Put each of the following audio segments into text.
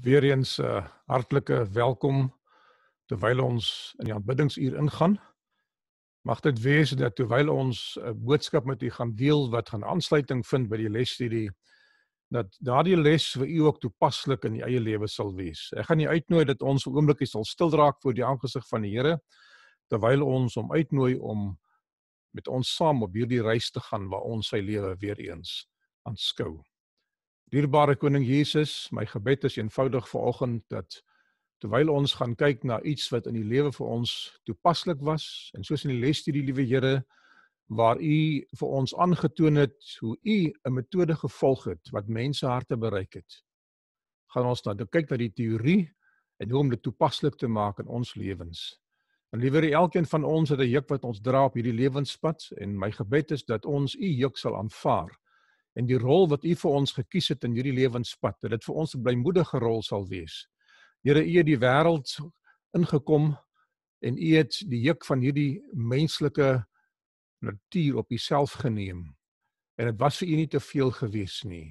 weer eens 'n uh, eh, hartlike welkom terwyl ons in die aanbiddingsuur ingaan. Mag dit wees dat terwyl ons 'n uh, eh, boodskap met u gaan deel wat gaan aansluiting vind by die lesstudie dat daardie les vir u ook toepaslik in u eie lewe sal wees. Ek gaan u uitnooi dat ons 'n oombliekie sal stil raak voor die aangesig van die Here terwyl ons hom uitnooi om met ons saam op hierdie reis te gaan waar ons sy lewe weer eens aanskou. Dierbare koning Jesus, my gebed is eenvoudig vanoggend dat terwyl ons gaan kyk na iets wat in die lewe vir ons toepaslik was en soos in die lesstudie liewe Here waar u vir ons aangetoon het hoe u 'n metode gevolg het wat mense harte bereik het. Gaan ons dan kyk na die teorie en hoe om dit toepaslik te maak in ons lewens. En liewer elkeen van ons het 'n juk wat ons dra op hierdie lewenspad en my gebed is dat ons u juk sal aanvaar en die rol wat u vir ons gekies het in hierdie lewenspad dat dit vir ons 'n blymoedige rol sal wees. Here u het die wêreld ingekom en u het die juk van hierdie menslike natuur op uself geneem. En dit was vir u nie te veel gewees nie.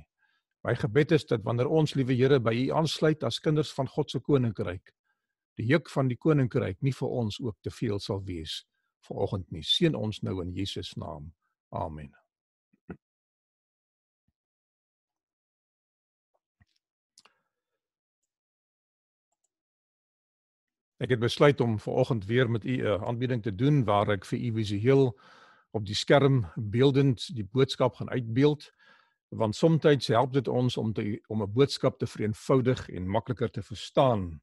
My gebed is dat wanneer ons liewe Here by u aansluit as kinders van God se koninkryk, die juk van die koninkryk nie vir ons ook te veel sal wees vanoggend nie. Seën ons nou in Jesus naam. Amen. Ek het besluit om vanoggend weer met u 'n aanbieding te doen waar ek vir u visueel op die skerm beeldend die boodskap gaan uitbeeld want soms help dit ons om te om 'n boodskap te vereenvoudig en makliker te verstaan.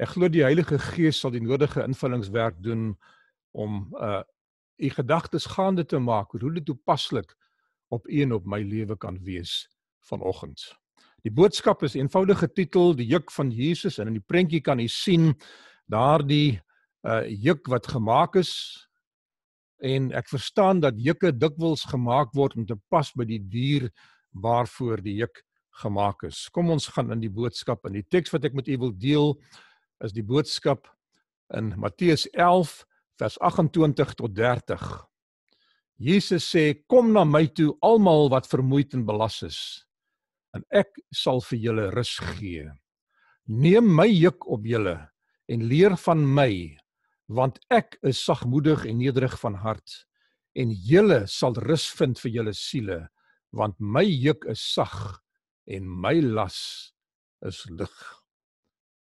Ek glo die Heilige Gees sal die nodige invullingswerk doen om uh u gedagtes gaande te maak hoe dit toepaslik op u en op my lewe kan wees vanoggends. Die boodskap is eenvoudige titel, die juk van Jesus en in die prentjie kan jy sien daardie uh juk wat gemaak is en ek verstaan dat juke dikwels gemaak word om te pas by die dier waarvoor die juk gemaak is. Kom ons gaan in die boodskap en die teks wat ek met u wil deel is die boodskap in Matteus 11 vers 28 tot 30. Jesus sê: "Kom na my toe almal wat vermoeid en belas is." en ek sal vir julle rus gee. Neem my juk op julle en leer van my, want ek is sagmoedig en nederig van hart en julle sal rus vind vir julle siele, want my juk is sag en my las is lig.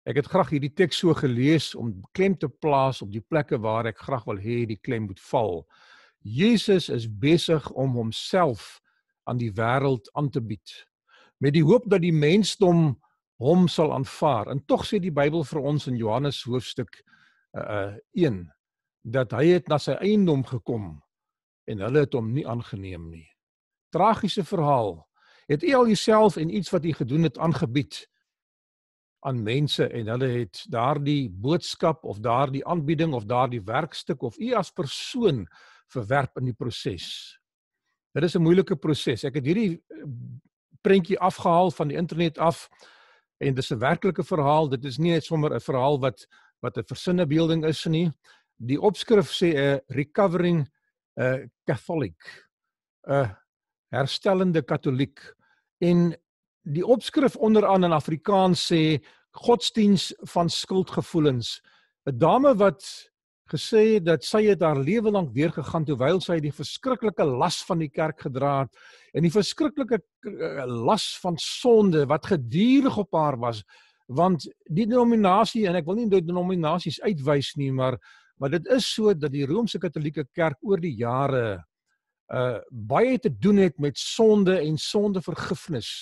Ek het graag hierdie teks so gelees om klem te plaas op die plekke waar ek graag wil hê die klem moet val. Jesus is besig om homself aan die wêreld aan te bied met die hoop dat die mensdom hom sal aanvaar. En tog sê die Bybel vir ons in Johannes hoofstuk uh eh, 1 eh, dat hy het na sy eiendom gekom en hulle het hom nie aangeneem nie. Tragiese verhaal. Het u jy al jouself en iets wat u gedoen het aangebied aan mense en hulle het daardie boodskap of daardie aanbieding of daardie werkstuk of u as persoon verwerp in die proses. Dit is 'n moeilike proses. Ek het hierdie eh, prentjie afgehaal van die internet af en dis 'n werklike verhaal. Dit is nie net sommer 'n verhaal wat wat 'n versinne beelding is nie. Die opskrif sê 'n recovering a Catholic, 'n herstellende Katoliek en die opskrif onderaan in Afrikaans sê godsdiens van skuldgevoelens. 'n Dame wat gesê dat sy het haar lewe lank deurgegaan terwyl sy die verskriklike las van die kerk gedra het en die verskriklike eh, las van sonde wat gedurig op haar was want die denominasie en ek wil nie die denominasies uitwys nie maar maar dit is so dat die Romeinse Katolieke Kerk oor die jare uh baie te doen het met sonde en sondevergifnis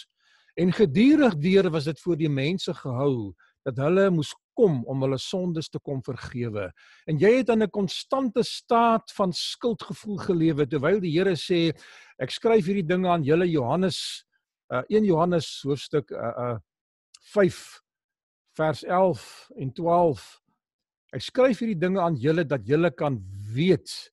en gedurig deur was dit voor die mense gehou dat hulle moes gekom om hulle sondes te kom vergewe. En jy het in 'n konstante staat van skuldgevoel gelewe terwyl die Here sê ek skryf hierdie dinge aan julle Johannes uh, 1 Johannes hoofstuk uh, uh, 5 vers 11 en 12. Ek skryf hierdie dinge aan julle dat julle kan weet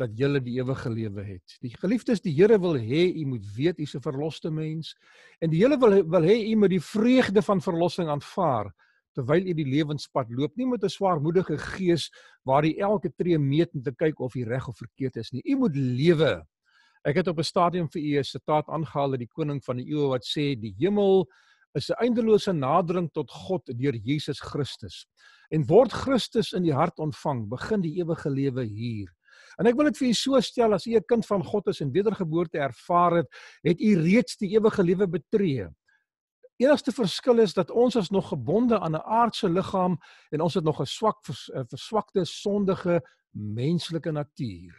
dat jy die ewige lewe het. Die geliefdes, die Here wil hê u moet weet u is 'n verloste mens en die Here wil wil hê u moet die vreugde van verlossing aanvaar terwyl u die lewenspad loop nie met 'n swaarmoedige gees waar u elke tree meet om te kyk of u reg of verkeerd is nie. U moet lewe. Ek het op 'n stadium vir u 'n sitaat aangehaal uit die koning van die eeue wat sê die hemel is 'n eindelose nadering tot God deur Jesus Christus. En word Christus in die hart ontvang, begin die ewige lewe hier. En ek wil dit vir u so stel as u 'n kind van God is en wedergeboorte ervaar het, het u reeds die ewige lewe betree enigste verskil is dat ons as nog gebonde aan 'n aardse liggaam en ons het nog 'n swak verswakte sondige menslike natuur.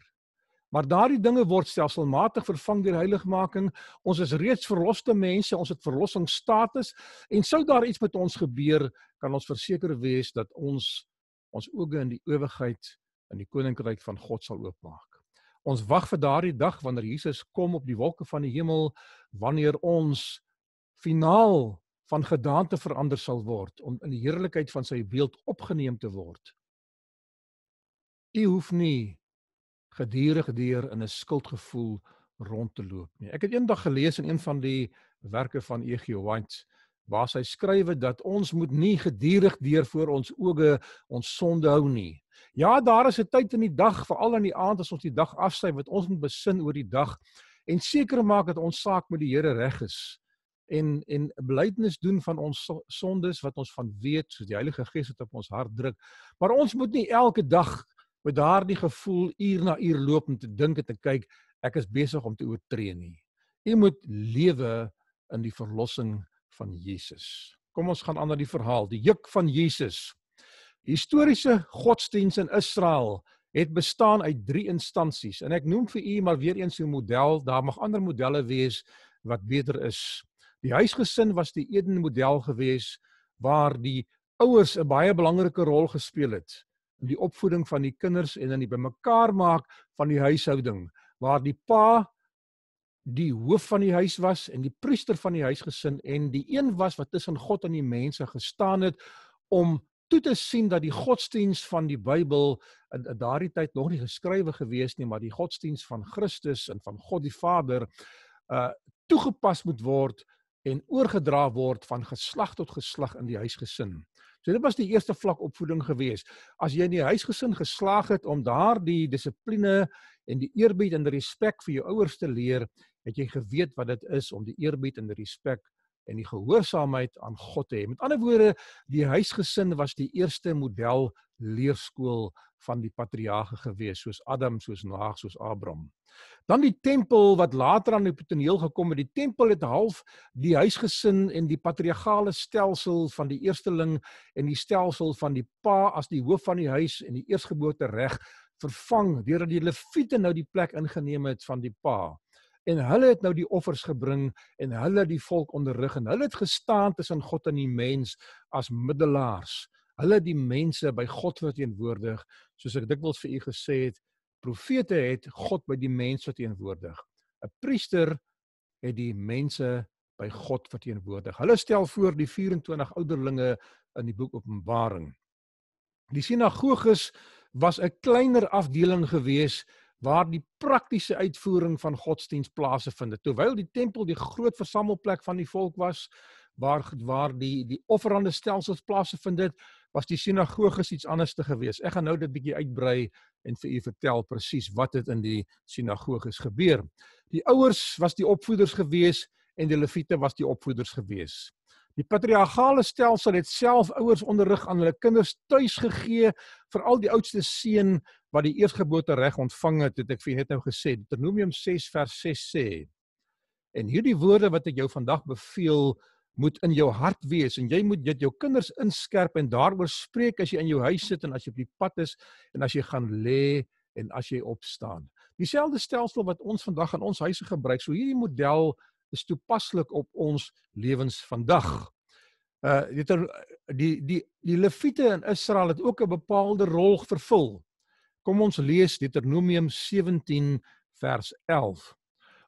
Maar daardie dinge word stelselmatig vervang deur heiligmaking. Ons is reeds verloste mense, ons het verlossingsstatus en sou daar iets met ons gebeur, kan ons verseker wees dat ons ons oë in die ewigheid in die koninkryk van God sal oopmaak. Ons wag vir daardie dag wanneer Jesus kom op die wolke van die hemel wanneer ons finaal van gedaante verander sal word om in die heerlikheid van sy beeld opgeneem te word. U hoef nie gedurig deur in 'n skuldgevoel rond te loop nie. Ek het eendag gelees in een van die werke van E.G. White waar hy skrywe dat ons moet nie gedurig deur voor ons oë ons sonde hou nie. Ja, daar is 'n tyd in die dag, veral in die aand as ons die dag afsny, wat ons moet besin oor die dag en seker maak dat ons saak met die Here reg is en en belydenis doen van ons sondes wat ons van weet so die Heilige Gees het op ons hart druk. Maar ons moet nie elke dag met daardie gevoel uur na uur loop om te dink en te kyk ek is besig om te oortree nie. U moet lewe in die verlossing van Jesus. Kom ons gaan aan na die verhaal, die juk van Jesus. Historiese godsdiens in Israel het bestaan uit drie instansies en ek noem vir u maar weer eens 'n model, daar mag ander modelle wees wat beter is. Die huisgesin was die Eden model gewees waar die ouers 'n baie belangrike rol gespeel het in die opvoeding van die kinders en in die bymekaarmaak van die huishouding waar die pa die hoof van die huis was en die priester van die huisgesin en die een was wat tussen God en die mense gestaan het om toe te sien dat die godsdiens van die Bybel in daardie tyd nog nie geskrywe gewees nie maar die godsdiens van Christus en van God die Vader uh toegepas moet word en oorgedra word van geslag tot geslag in die huisgesin. So dit was die eerste vlak opvoeding geweest. As jy in die huisgesin geslaag het om daardie dissipline en die eerbied en respek vir jou ouers te leer, het jy geweet wat dit is om die eerbied en respek en die gehoorsaamheid aan God te hê. Met ander woorde, die huisgesin was die eerste model leerskool van die patriarge geweest, soos Adam, soos Noag, soos Abraham. Dan die tempel wat later aan die potensieel gekom het. Die tempel het half die huisgesin en die patriargale stelsel van die eersteling en die stelsel van die pa as die hoof van die huis en die eersgebore reg vervang deurdat die leviete nou die plek ingeneem het van die pa. En hulle het nou die offers gebring en hulle die volk onderrig en hulle het gestaan tussen God en die mens as middelaars. Hulle die mense by God verteenwoordig, soos ek dikwels vir u gesê het, Profete het God by die mense teenwoordig. 'n Priester het die mense by God verteenwoordig. Hulle stel voor die 24 ouderlinge in die boek Openbaring. Die sinagoges was 'n kleiner afdeling gewees waar die praktiese uitvoering van godsdiens plaasvind. Terwyl die tempel die groot versamelplek van die volk was waar waar die die offerande stelsels plaasvind, was die sinagoges iets anders te gewees. Ek gaan nou dit bietjie uitbrei en vir u vertel presies wat het in die sinagoges gebeur. Die ouers was die opvoeders gewees en die leviete was die opvoeders gewees. Die patriargale stelsel het self ouers onderrig aan hulle kinders tuis gegee, veral die oudste seun wat die eersgebote reg ontvang het, het ek vir net nou gesê, Deuteronomium 6 vers 6 sê. En hierdie woorde wat ek jou vandag beveel moet in jou hart wees en jy moet dit jou kinders inskerp en daaroor spreek as jy in jou huis sit en as jy op die pad is en as jy gaan lê en as jy opstaan. Dieselfde stelsel wat ons vandag in ons huise gebruik, so hierdie model is toepaslik op ons lewens vandag. Uh dit er die die die Lewiete in Israel het ook 'n bepaalde rol vervul. Kom ons lees Deuteronomium 17 vers 11.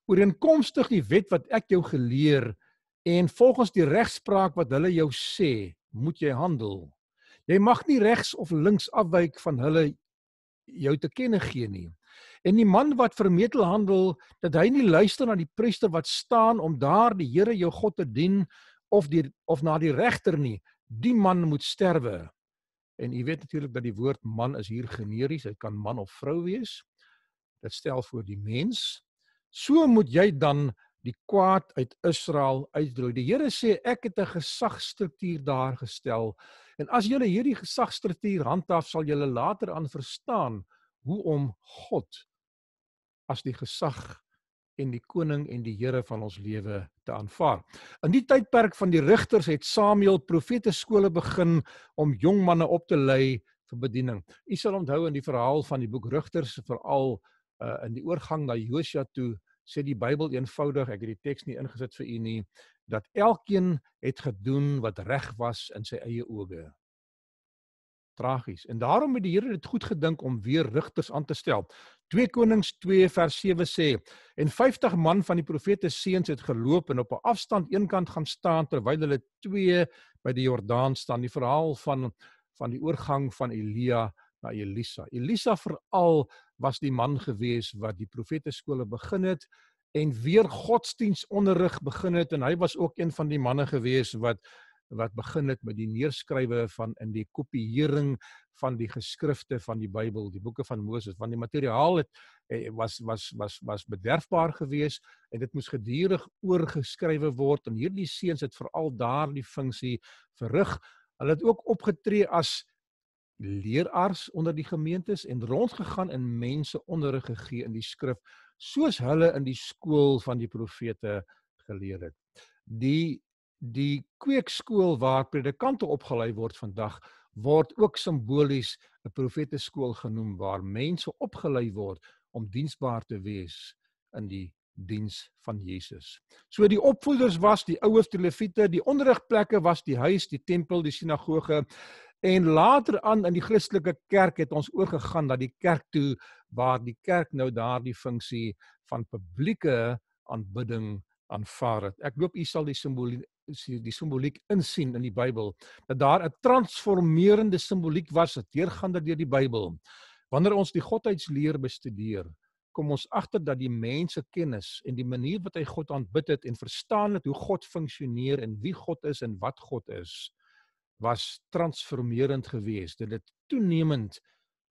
Ooreenkomstig die wet wat ek jou geleer het En volgens die regspraak wat hulle jou sê, moet jy handel. Jy mag nie regs of links afwyk van hulle jou te kenne gee nie. En die man wat vermetel handel dat hy nie luister na die priester wat staan om daar die Here jou God te dien of die of na die regter nie, die man moet sterwe. En jy weet natuurlik dat die woord man is hier generies, dit kan man of vrou wees. Dit stel voor die mens. So moet jy dan die kwaad uit Israel uitdrooi. Die Here sê ek het 'n gesagstruktuur daar gestel en as julle hierdie gesagstruktuur handhaaf sal julle later aan verstaan hoe om God as die gesag en die koning en die Here van ons lewe te aanvaar. In die tydperk van die rigters het Samuel profete skole begin om jong manne op te lei vir bediening. U sal onthou in die verhaal van die boek Rigters veral uh, in die oorgang na Josua toe sê die Bybel eenvoudig, ek het die teks nie ingesit vir u nie, dat elkeen het gedoen wat reg was in sy eie oë. Tragies. En daarom het die Here dit goed gedink om weer rigters aan te stel. 2 Konings 2 vers 7 sê: En 50 man van die profete seuns het geloop en op 'n afstand eenkant gaan staan terwyl hulle twee by die Jordaan staan. Die verhaal van van die oorgang van Elia na Elisa. Elisa veral was die man gewees wat die profete skole begin het en weer godsdienstonderrig begin het en hy was ook een van die manne gewees wat wat begin het met die neerskrywe van in die kopieering van die geskrifte van die Bybel, die boeke van Moses, want die materiaal het eh, was was was was bederfbaar geweest en dit moes gedurig oorgeskrywe word en hierdie seuns het veral daardie funksie verrig. Hulle het ook opgetree as leeraars onder die gemeentes en rondgegaan en mense onderrig gegee in die skrif soos hulle in die skool van die profete geleer het. Die die kweekskool waar predikante opgelei word vandag word ook simbolies 'n profete skool genoem waar mense opgelei word om diensbaar te wees in die diens van Jesus. So die opvoeders was die ouers die lewiete, die onderrigplekke was die huis, die tempel, die sinagoge En later aan in die Christelike kerk het ons oorgegaan dat die kerk toe waar die kerk nou daardie funksie van publieke aanbidding aanvaar het. Ek hoop u sal die simboliek die simboliek insien in die Bybel dat daar 'n transformerende simboliek was wat deurgaande deur die Bybel. Wanneer ons die godheidsleer bestudeer, kom ons agter dat die mens se kennis en die manier wat hy God aanbid het en verstaan het hoe God funksioneer en wie God is en wat God is, was transformerend geweest. Dit het toenemend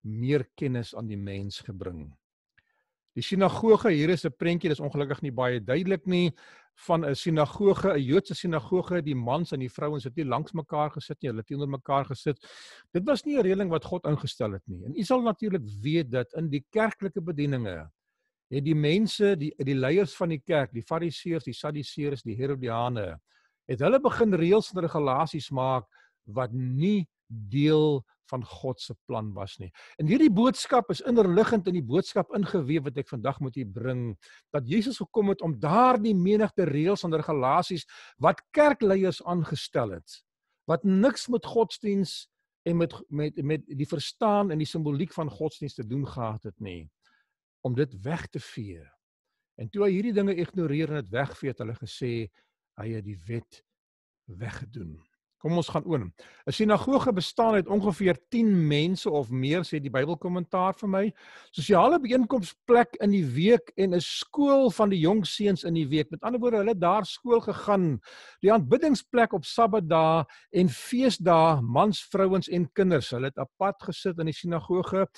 meer kennis aan die mens gebring. Die sinagoge, hier is 'n prentjie, dis ongelukkig nie baie duidelik nie van 'n sinagoge, 'n Joodse sinagoge, die mans en die vrouens het nie langs mekaar gesit nie, hulle het teenoor mekaar gesit. Dit was nie 'n reëling wat God ingestel het nie. En u sal natuurlik weet dat in die kerklike bedieninge het die mense, die die leiers van die kerk, die Fariseërs, die Sadduseërs, die Herodiane, het hulle begin reëls en regulasies maak wat nie deel van God se plan was nie. En hierdie boodskap is innerliggend in die boodskap ingeweef wat ek vandag moet u bring dat Jesus gekom het om daardie menigte reëls en regulasies wat kerkleiers aangestel het wat niks met godsdiens en met met met die verstaan en die simboliek van godsdiens te doen gehad het nie om dit weg te vee. En toe hy hierdie dinge ignoreer en dit wegvee het hulle gesê hy het die wet weggedoen. Kom ons gaan oor. 'n Sinagoge bestaan uit ongeveer 10 mense of meer sê die Bybelkommentaar vir my. Sosiale byeenkomsplek in die week en 'n skool van die jong seuns in die week. Met ander woorde, hulle daar skool gegaan. Die aanbiddingsplek op Sabbatdae en feesdae, mans, vrouens en kinders, hulle het apart gesit in die sinagoge.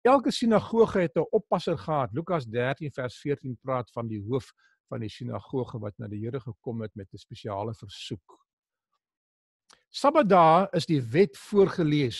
Elke sinagoge het 'n oppasser gehad. Lukas 13 vers 14 praat van die hoof van die sinagoge wat na die Here gekom het met 'n spesiale versoek. Sabbada is die wet voorgeles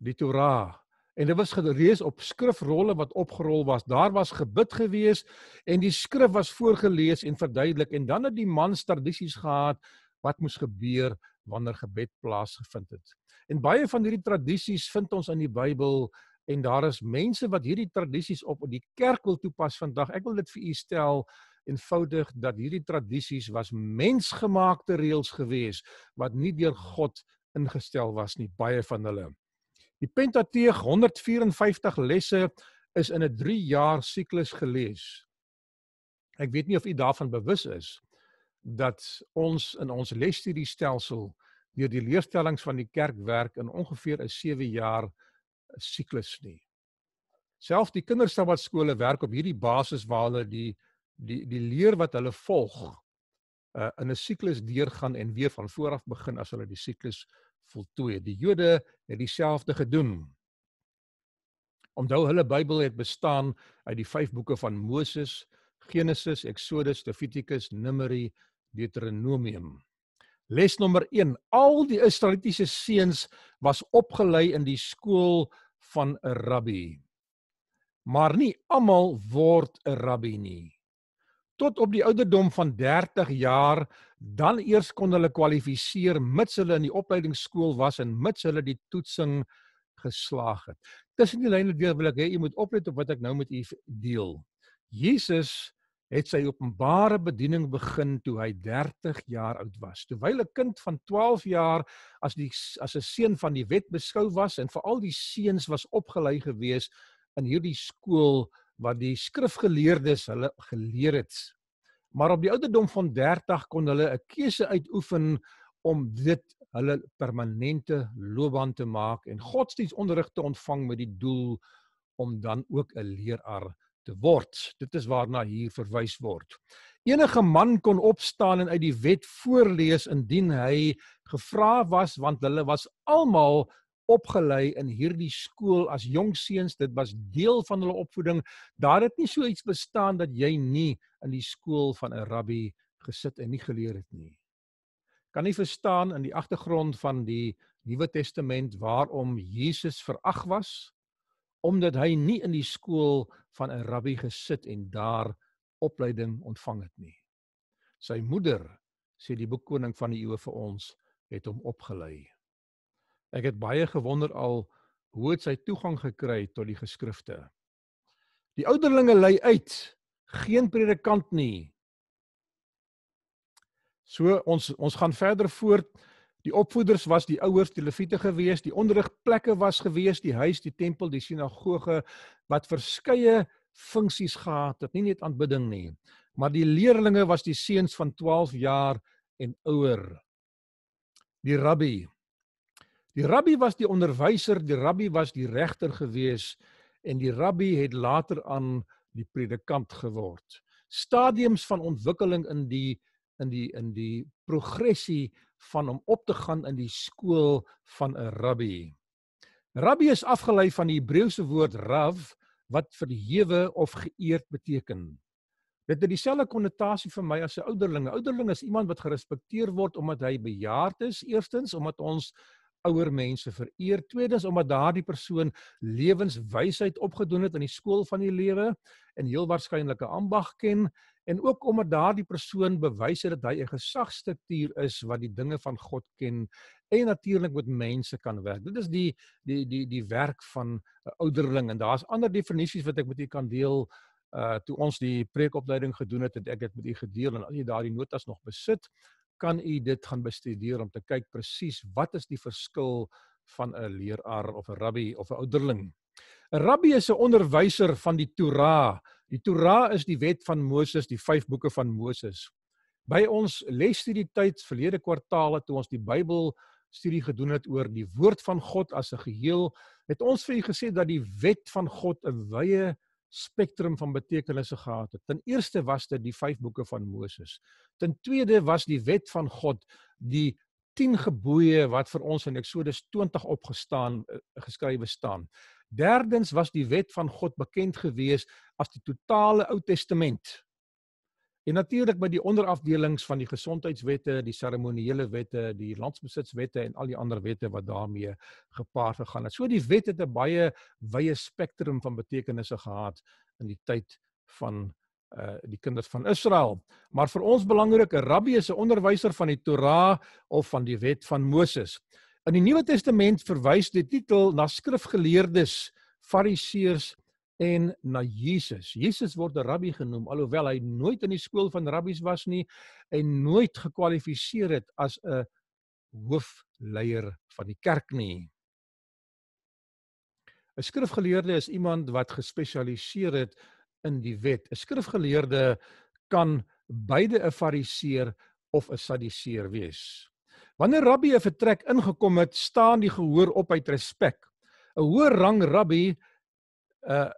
die Torah en dit was gereis op skrifrolle wat opgerol was daar was gebid gewees en die skrif was voorgeles en verduidelik en dan het die man tradisies gehad wat moes gebeur wanneer gebed plaasgevind het en baie van hierdie tradisies vind ons in die Bybel en daar is mense wat hierdie tradisies op in die kerk wil toepas vandag ek wil dit vir u stel eenvoudig dat hierdie tradisies was mensgemaakte reëls gewees wat nie deur God ingestel was nie baie van hulle. Die Pentateeg 154 lesse is in 'n 3 jaar siklus gelees. Ek weet nie of u daarvan bewus is dat ons in ons lesstudie stelsel deur die leerstellings van die kerk werk in ongeveer 'n 7 jaar siklus nie. Selfs die kindersabbatskole werk op hierdie basis waar hulle die die die leer wat hulle volg uh, in 'n siklus deurgaan en weer van voor af begin as hulle die siklus voltooi. Die Jode het dieselfde gedoen. Onthou hulle Bybel het bestaan uit die vyf boeke van Moses, Genesis, Exodus, Levitikus, Numeri, Deuteronomium. Les nommer 1: Al die Israelitiese seuns was opgelei in die skool van 'n rabbi. Maar nie almal word 'n rabbi nie tot op die ouderdom van 30 jaar dan eers kon hulle kwalifiseer mits hulle in die opleidingsskool was en mits hulle die toetsing geslaag het. Tussen die lyne wil ek hê jy moet oplet op wat ek nou met u deel. Jesus het sy openbare bediening begin toe hy 30 jaar oud was. Terwyl 'n kind van 12 jaar as die as 'n seun van die wet beskou was en veral die seuns was opgelei gewees in hierdie skool wat die skrifgeleerdes hulle geleer het. Maar op die ouderdom van 30 kon hulle 'n keuse uitoefen om dit hulle permanente loopbaan te maak en godsdiensonderrig te ontvang met die doel om dan ook 'n leraar te word. Dit is waarna hier verwys word. Enige man kon opstaan en uit die wet voorlees indien hy gevra was want hulle was almal opgelei in hierdie skool as jong seuns, dit was deel van hulle opvoeding. Daar het nie so iets bestaan dat jy nie in die skool van 'n rabbi gesit en nie geleer het nie. Kan nie verstaan in die agtergrond van die Nuwe Testament waarom Jesus verag was omdat hy nie in die skool van 'n rabbi gesit en daar opleiding ontvang het nie. Sy moeder, sê die boek Koning van die Ewe vir ons, het hom opgelei. Ek het baie gewonder al hoe het sy toegang gekry tot die geskrifte. Die ouderlinge lei uit geen predikant nie. So ons ons gaan verder voort. Die opvoeders was die ouers, die leviete gewees, die onderrigplekke was gewees, die huis, die tempel, die sinagoge wat verskeie funksies gehad het, nie net aanbidding nie. Maar die leerlinge was die seuns van 12 jaar en ouer. Die rabbi, Die rabbi was die onderwyser, die rabbi was die regter gewees en die rabbi het later aan die predikant geword. Stadiums van ontwikkeling in die in die in die progressie van om op te gaan in die skool van 'n rabbi. Rabbi is afgelei van die Hebreëse woord rav wat verhewe of geëerd beteken. Dit het dieselfde konnotasie vir my as 'n ouderling. 'n Ouderling is iemand wat gerespekteer word omdat hy bejaard is, eerstens omdat ons ouer mense vereer. Tweedens omdat daardie persoon lewenswysheid opgedoen het in die skool van die lewe en heel waarskynlik 'n ambag ken en ook omdat daardie persoon bewys het dat hy 'n gesagstruktuur is wat die dinge van God ken en natuurlik met mense kan werk. Dit is die die die die werk van 'n ouderling en daar's ander definisies wat ek met u kan deel uh toe ons die preekopleiding gedoen het, het ek dit met u gedeel en al jy daardie notas nog besit kan u dit gaan bestudeer om te kyk presies wat is die verskil van 'n leraar of 'n rabbi of 'n ouderling. 'n Rabbi is 'n onderwyser van die Torah. Die Torah is die wet van Moses, die vyf boeke van Moses. By ons lesstudie tyd verlede kwartaal het ons die Bybel studie gedoen het oor die woord van God as 'n geheel. Het ons vir u gesê dat die wet van God 'n wye spektrum van betekenisse gehad het. Ten eerste was dit die vyf boeke van Moses. Ten tweede was die wet van God die 10 gebooie wat vir ons in Eksodus 20 opgestaan eh, geskrywe staan. Derdens was die wet van God bekend gewees as die totale Ou Testament. En natuurlik by die onderafdelings van die gesondheidswette, die seremonieele wette, die landsbesitswette en al die ander wette wat daarmee gepaard gegaan het. So die wet het 'n baie wye spektrum van betekenisse gehad in die tyd van uh die kinders van Israel. Maar vir ons belangrik, 'n rabbi is 'n onderwyser van die Torah of van die wet van Moses. In die Nuwe Testament verwys die titel na skrifgeleerdes, fariseërs en na Jesus. Jesus word 'n rabbi genoem alhoewel hy nooit in die skool van rabbies was nie en nooit gekwalifiseer het as 'n hoofleier van die kerk nie. 'n Skrifgeleerde is iemand wat gespesialiseer het in die wet. 'n Skrifgeleerde kan beide 'n fariseer of 'n sadiseer wees. Wanneer rabbi 'n vertrek ingekom het, staan die gehoor op uit respek. 'n Hoë rang rabbi 'n uh, eh,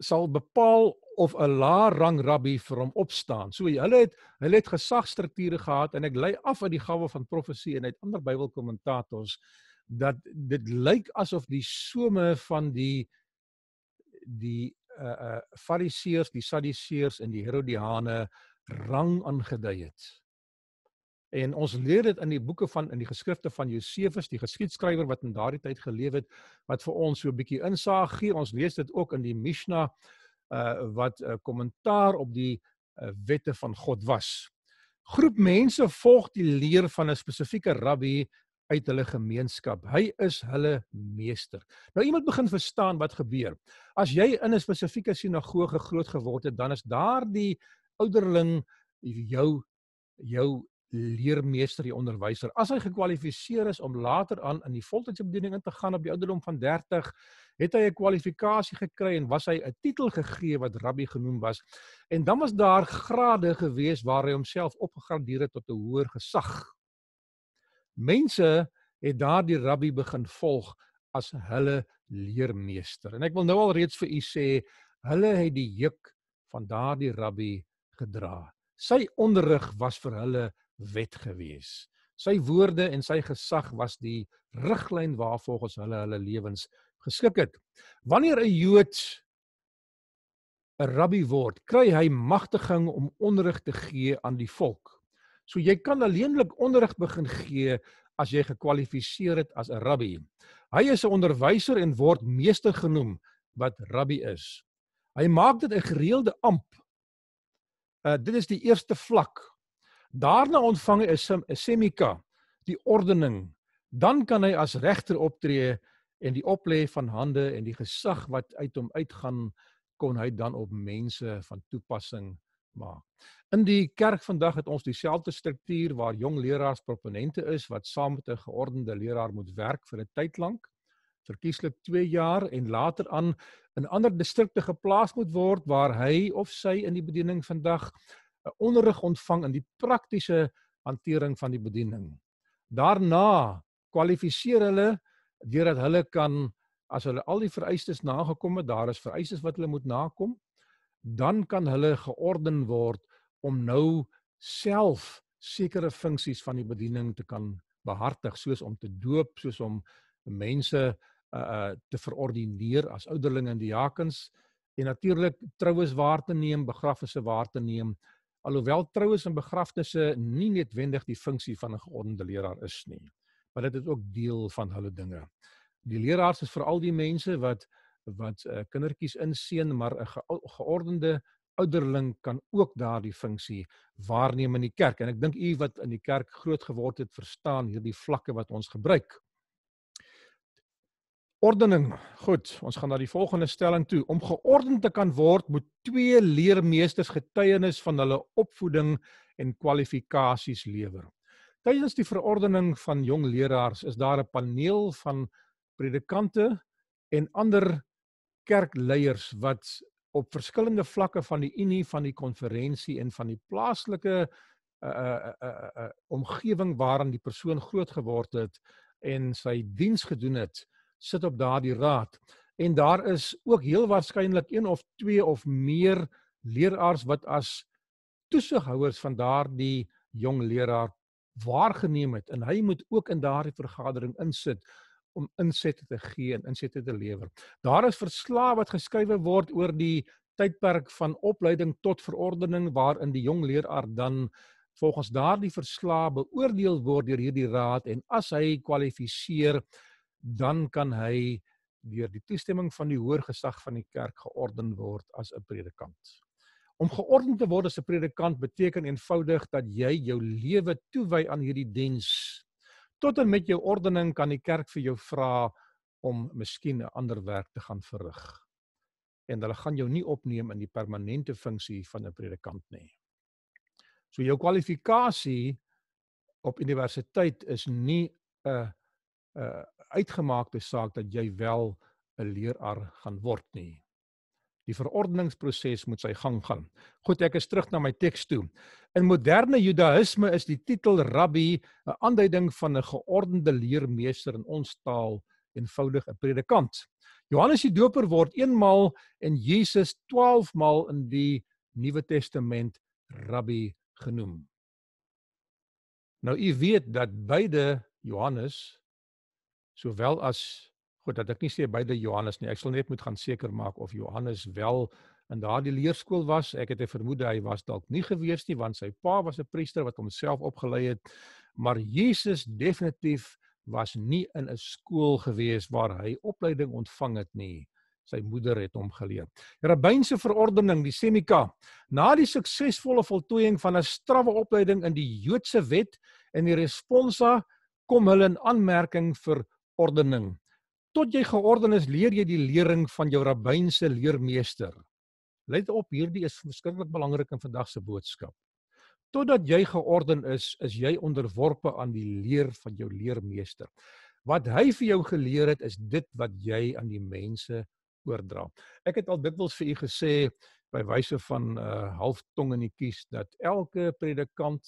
sal bepaal of 'n laer rang rabbi vir hom opstaan. So hulle het hulle het gesagstrukture gehad en ek lei af uit die gawe van profesie en uit ander Bybelkommentators dat dit lyk asof die some van die die eh uh, fariseërs, die sadiseërs en die herodiane rang aangedui het. En ons leer dit in die boeke van in die geskrifte van Josefus, die geskiedskrywer wat in daardie tyd geleef het, wat vir ons so 'n bietjie insig gee. Ons lees dit ook in die Mishna uh wat 'n uh, kommentaar op die uh, wette van God was. Groep mense volg die leer van 'n spesifieke rabbi uit hulle gemeenskap. Hy is hulle meester. Nou iemand begin verstaan wat gebeur. As jy in 'n spesifieke sinagoge groot geword het, dan is daardie ouderling jou jou leermeester, die onderwyser. As hy gekwalifiseer is om later aan in die voltydse bediening in te gaan op die ouderdom van 30, het hy 'n kwalifikasie gekry en was hy 'n titel gegee wat rabbi genoem was. En dan was daar grade gewees waar hy homself opgegradeer het tot 'n hoër gesag. Mense het daardie rabbi begin volg as hulle leermeester. En ek wil nou al reeds vir u sê, hulle het die juk van daardie rabbi gedra. Sy onderrig was vir hulle wet gewees. Sy woorde en sy gesag was die riglyn waarvolgens hulle hulle lewens geskik het. Wanneer 'n Jood 'n rabbi word, kry hy magtiging om onderrig te gee aan die volk. So jy kan alleenlik onderrig begin gee as jy gekwalifiseer het as 'n rabbi. Hy is 'n onderwyser en word meester genoem wat rabbi is. Hy maak dit 'n gereelde amp. Uh dit is die eerste vlak Daarna ontvang hy 'n semika, die ordening. Dan kan hy as regter optree en die oplê van hande en die gesag wat uit hom uitgaan kon hy dan op mense van toepassing maak. In die kerk vandag het ons dieselfde struktuur waar jong leraars proponente is wat saam met 'n geordende leraar moet werk vir 'n tyd lank, verkieslik 2 jaar en later aan in ander distrikte geplaas moet word waar hy of sy in die bediening vandag 'n onderrig ontvang in die praktiese hantering van die bediening. Daarna kwalifiseer hulle deurdat hulle kan as hulle al die vereistes nagekom het, daar is vereistes wat hulle moet nakom, dan kan hulle georden word om nou self sekere funksies van die bediening te kan behartig, soos om te doop, soos om mense uh uh te verordineer as ouderlinge en diakens en natuurlik troues waar te neem, begrafnisse waar te neem, Alhoewel troues en begrafnisse nie noodwendig die funksie van 'n geordende leraar is nie, maar dit is ook deel van hulle dinge. Die leraars is veral die mense wat wat uh, kindertjies inseën, maar 'n ge geordende ouderling kan ook daardie funksie waarneem in die kerk en ek dink u wat in die kerk groot geword het, verstaan hierdie vlakke wat ons gebruik. Ordening. Goed, ons gaan na die volgende stelling toe. Om geordend te kan word, moet twee leermeesters getuienis van hulle opvoeding en kwalifikasies lewer. Tydens die verordening van jong leraars is daar 'n paneel van predikante en ander kerkleiers wat op verskillende vlakke van die unie van die konferensie en van die plaaslike uh eh, uh eh, uh eh, omgewing uh, waarin die persoon grootgeword het en sy diens gedoen het, sit op daardie raad. En daar is ook heel waarskynlik een of twee of meer leraars wat as toesighouers van daardie jong leraar waargeneem het en hy moet ook in daardie vergadering insit om insette te gee en insette te lewer. Daar is verslae wat geskrywe word oor die tydperk van opleiding tot verordening waarin die jong leraar dan volgens daardie verslae beoordeel word deur hierdie raad en as hy kwalifiseer dan kan hy deur die toestemming van die hoër gesag van die kerk georden word as 'n predikant. Om georden te word as 'n predikant beteken eenvoudig dat jy jou lewe toewy aan hierdie diens. Tot en met jou ordening kan die kerk vir jou vra om miskien 'n ander werk te gaan verrig. En hulle gaan jou nie opneem in die permanente funksie van 'n predikant nie. So jou kwalifikasie op universiteit is nie 'n 'n uitgemaakte saak dat jy wel 'n leraar gaan word nie. Die verordeningsproses moet sy gang gaan. Goed, ek is terug na my teks toe. In moderne Judaïsme is die titel rabbi 'n aanduiding van 'n geordende leermeester in ons taal eenvoudig 'n predikant. Johannes die Doper word eenmal en Jesus 12 maal in die Nuwe Testament rabbi genoem. Nou u weet dat beide Johannes sowel as God dat ek nie sê beide Johannes nie. Ek sal net moet gaan seker maak of Johannes wel in daardie leerskool was. Ek het 'n vermoede hy was dalk nie gewees nie want sy pa was 'n priester wat homself opgelei het. Maar Jesus definitief was nie in 'n skool gewees waar hy opleiding ontvang het nie sy moeder het hom geleer. Rabbynse verordening, die Semika, na die suksesvolle voltooiing van 'n strawwe opleiding in die Joodse wet en die responsa kom hulle in aanmerking vir ordening. Tot jy georden is, leer jy die lering van jou rabbynse leermeester. Let op, hierdie is verskriklik belangrik in vandag se boodskap. Totdat jy georden is, is jy onderworpe aan die leer van jou leermeester. Wat hy vir jou geleer het, is dit wat jy aan die mense oordra. Ek het al dikwels vir u gesê by wyse van 'n uh, halftong in die kies dat elke predikant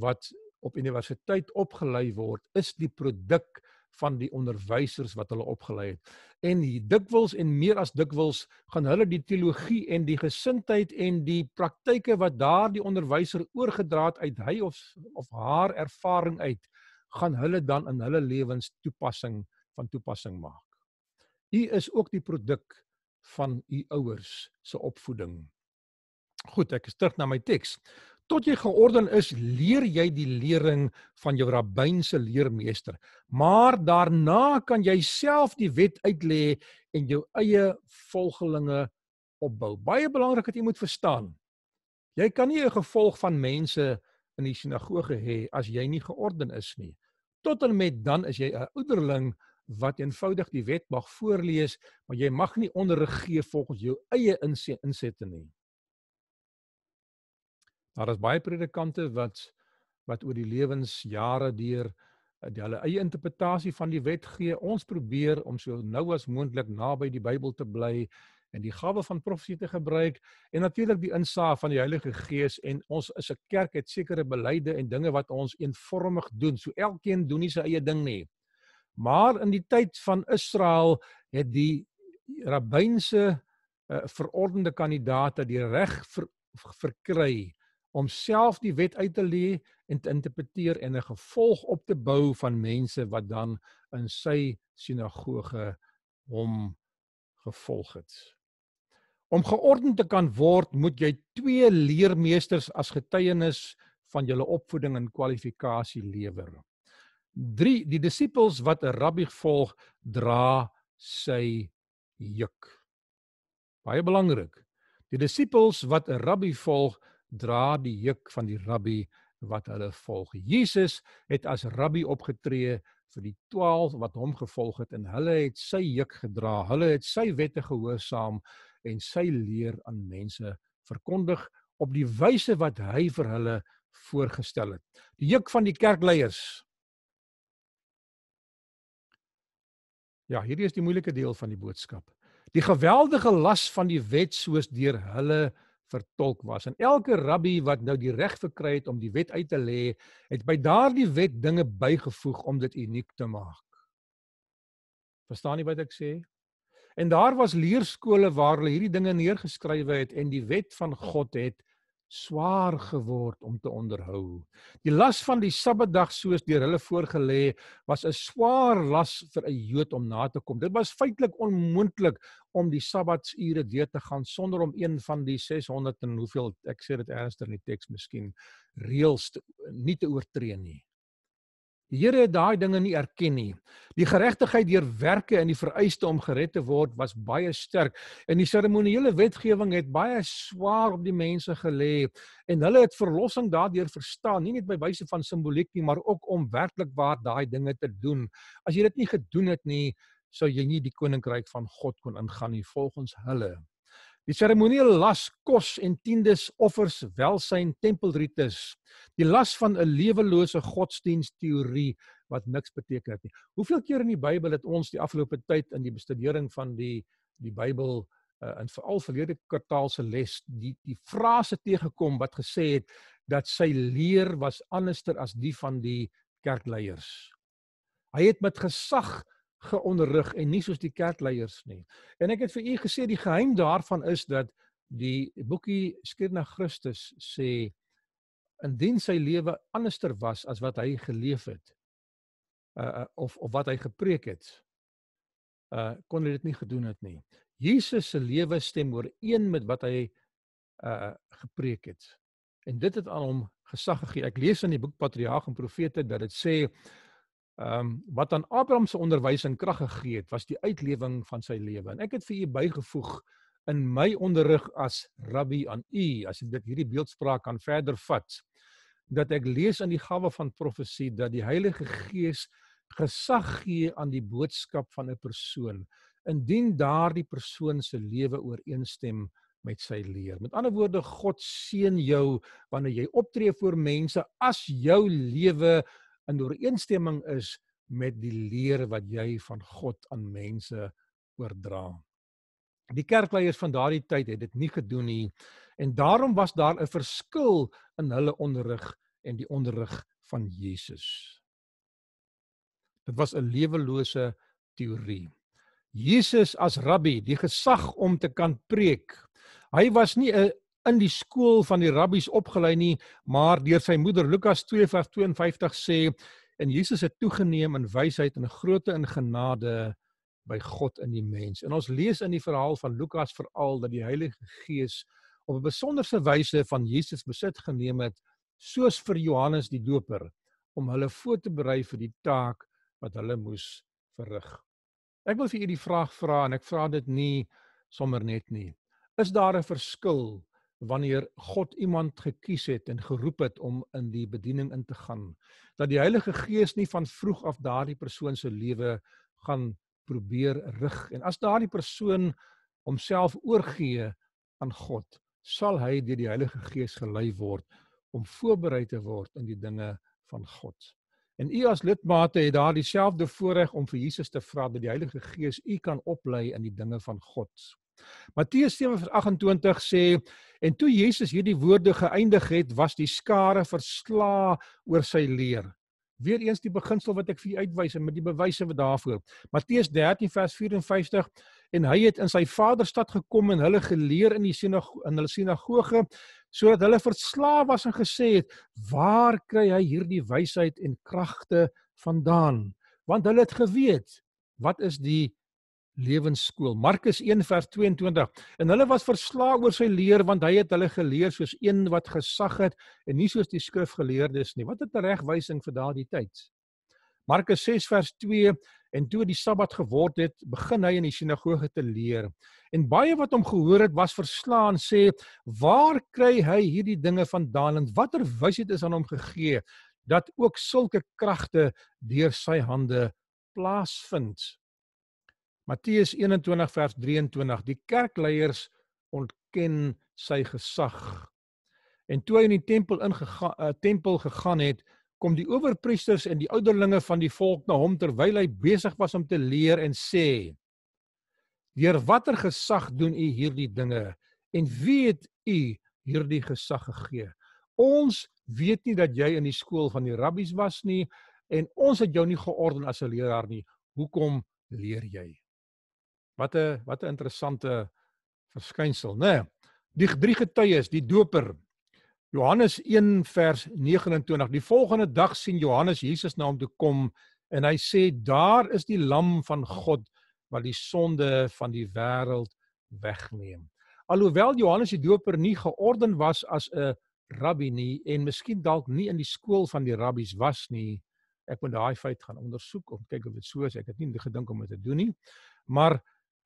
wat op universiteit opgelei word, is die produk van die onderwysers wat hulle opgelei het. En dikwels en meer as dikwels gaan hulle die teologie en die gesindheid en die praktyke wat daardie onderwyser oorgedra het uit hy of of haar ervaring uit, gaan hulle dan in hulle lewens toepassing van toepassing maak. U is ook die produk van u ouers se opvoeding. Goed, ek is terug na my teks tot jy georden is, leer jy die lering van jou rabbynse leermeester. Maar daarna kan jy self die wet uitlê en jou eie volgelinge opbou. Baie belangrik dat jy moet verstaan. Jy kan nie 'n gevolg van mense in die sinagoge hê as jy nie georden is nie. Tot en met dan is jy 'n ouderling wat eenvoudig die wet mag voorlees, maar jy mag nie onderrig gee volgens jou eie insette nie. Daar is baie predikante wat wat oor die lewensjare deur eh, die hulle eie interpretasie van die wet gee. Ons probeer om so nou as moontlik naby die Bybel te bly en die gawe van profesie te gebruik en natuurlik die insaag van die Heilige Gees en ons is 'n kerk het sekere beleide en dinge wat ons eenvormig doen. So elkeen doen nie sy eie ding nie. Maar in die tyd van Israel het die rabbynse uh, verordende kandidaat die reg ver, verkry om self die wet uit te lê en te interpreteer en 'n gevolg op te bou van mense wat dan in sy sinagoge hom gevolg het. Om geordend te kan word, moet jy twee leermeesters as getuienis van julle opvoeding en kwalifikasie lewer. 3 Die disippels wat 'n rabbi volg, dra sy juk. Baie belangrik. Die disippels wat 'n rabbi volg, dra die juk van die rabbi wat hulle volg. Jesus het as rabbi opgetree vir die 12 wat hom gevolg het en hulle het sy juk gedra. Hulle het sy wette gehoorsaam en sy leer aan mense verkondig op die wyse wat hy vir hulle voorgestel het. Die juk van die kerkleiers. Ja, hierdie is die moeilike deel van die boodskap. Die geweldige las van die wet soos deur hulle vertolk was. En elke rabbi wat nou die reg verkry het om die wet uit te lê, het by daardie wet dinge bygevoeg om dit uniek te maak. Verstaan jy wat ek sê? En daar was leerskole waar hulle hierdie dinge neergeskrywe het en die wet van God het swaar geword om te onderhou. Die las van die Sabbatdag soos deur hulle voorgelê was 'n swaar las vir 'n Jood om na te kom. Dit was feitelik onmoontlik om die Sabbatsure deur te gaan sonder om een van die 600 en hoeveel ek sê dit ernstig in die teks miskien reëls nie te oortree nie. Die Here het daai dinge nie erken nie. Die geregtigheid deur werke en die vereiste om gered te word was baie sterk en die seremoniele wetgewing het baie swaar op die mense gelê en hulle het verlossing daardeur verstaan, nie net by wyse van simboliek nie, maar ook om werklik waar daai dinge te doen. As jy dit nie gedoen het nie, sou jy nie die koninkryk van God kon ingaan nie volgens hulle. Die seremoniele las, kos en tiendes, offers, welsyn, tempelrites, die las van 'n lewelose godsdienstteorie wat niks beteken het nie. Hoeveel keer in die Bybel het ons die afgelope tyd in die bestudering van die die Bybel uh, in veral verlede kwartaal se les die die frase tegekom wat gesê het dat sy leer was anderster as die van die kerkleiers. Hy het met gesag geonderrig en nie soos die kerkleiers nie. En ek het vir u gesê die geheim daarvan is dat die boekie skryf na Christus sê indien sy lewe anderster was as wat hy geleef het uh, uh of of wat hy gepreek het uh kon hy dit nie gedoen het nie. Jesus se lewe stem ooreen met wat hy uh, uh gepreek het. En dit het aan hom gesag gegee. Ek lees in die boek Patriarge en Profete dat dit sê Ehm um, wat aan Abraham se onderwysing krag gegee het, was die uitlewing van sy lewe. En ek het vir u bygevoeg in my onderrig as rabbi aan u, as ek dit hierdie beeldspraak kan verder vat, dat ek lees in die gawe van profesie dat die Heilige Gees gesag gee aan die boodskap van 'n persoon indien daardie persoon se lewe ooreenstem met sy leer. Met ander woorde, God seën jou wanneer jy optree voor mense as jou lewe in ooreenstemming is met die leer wat jy van God aan mense oordra. Die kerkleiers van daardie tyd het dit nie gedoen nie en daarom was daar 'n verskil in hulle onderrig en die onderrig van Jesus. Dit was 'n lewelose teorie. Jesus as rabbi, die gesag om te kan preek. Hy was nie 'n in die skool van die rabbies opgelei nie, maar deur sy moeder Lukas 2:52 sê en Jesus het toegeneem in wysheid en grootte in genade by God en die mens. En ons lees in die verhaal van Lukas veral dat die Heilige Gees op 'n besonderse wyse van Jesus besit geneem het soos vir Johannes die Doper om hulle voor te berei vir die taak wat hulle moes verrig. Ek wil vir u die vraag vra en ek vra dit nie sommer net nie. Is daar 'n verskil wanneer God iemand gekies het en geroep het om in die bediening in te gaan dat die Heilige Gees nie van vroeg af daardie persoon se lewe gaan probeer rig en as daardie persoon homself oorgee aan God sal hy deur die Heilige Gees gelei word om voorberei te word in die dinge van God en u as lidmate het daardie selfde voorreg om vir Jesus te vra dat die Heilige Gees u kan oplei in die dinge van God Matteus 7:28 sê en toe Jesus hierdie woorde geëindig het, was die skare versla oor sy leer. Weereens die beginsel wat ek vir u uitwys en met die bewyse wat daarvoor. Matteus 13:54 en hy het in sy Vader stad gekom en hulle geleer in die sinagoge in hulle sinagoge sodat hulle verslaaf was en gesê het: "Waar kry hy hierdie wysheid en kragte vandaan?" Want hulle het geweet wat is die lewensskool. Markus 1:22. En hulle was versla oor sy leer want hy het hulle geleer soos een wat gesag het en nie soos die skrifgeleerdes nie. Wat 'n teregwysing vir daardie tyd. Markus 6:2 en toe die Sabbat geword het, begin hy in die sinagoge te leer. En baie wat hom gehoor het, was verslaan sê, "Waar kry hy hierdie dinge vandaan en watter wysheid is aan hom gegee dat ook sulke kragte deur sy hande plaasvind?" Matteus 21 vers 23 Die kerkleiers ontken sy gesag. En toe hy in die tempel ingegaan uh, tempel gegaan het, kom die owerpriesters en die ouderlinge van die volk na hom terwyl hy besig was om te leer en sê: "Deur watter gesag doen u hierdie dinge en wie het u hierdie gesag gegee? Ons weet nie dat jy in die skool van die rabbies was nie en ons het jou nie georden as 'n leraar nie. Hoekom leer jy?" Wat 'n wat 'n interessante verskynsel, né? Nee, die drie getuies, die doper. Johannes 1 vers 29. Die volgende dag sien Johannes Jesus na hom toe kom en hy sê daar is die lam van God wat die sonde van die wêreld wegneem. Alhoewel Johannes die doper nie georden was as 'n rabbi nie en miskien dalk nie in die skool van die rabbies was nie, ek moet daai feit gaan ondersoek om kyk of dit so is. Ek het nie gedink om dit te doen nie. Maar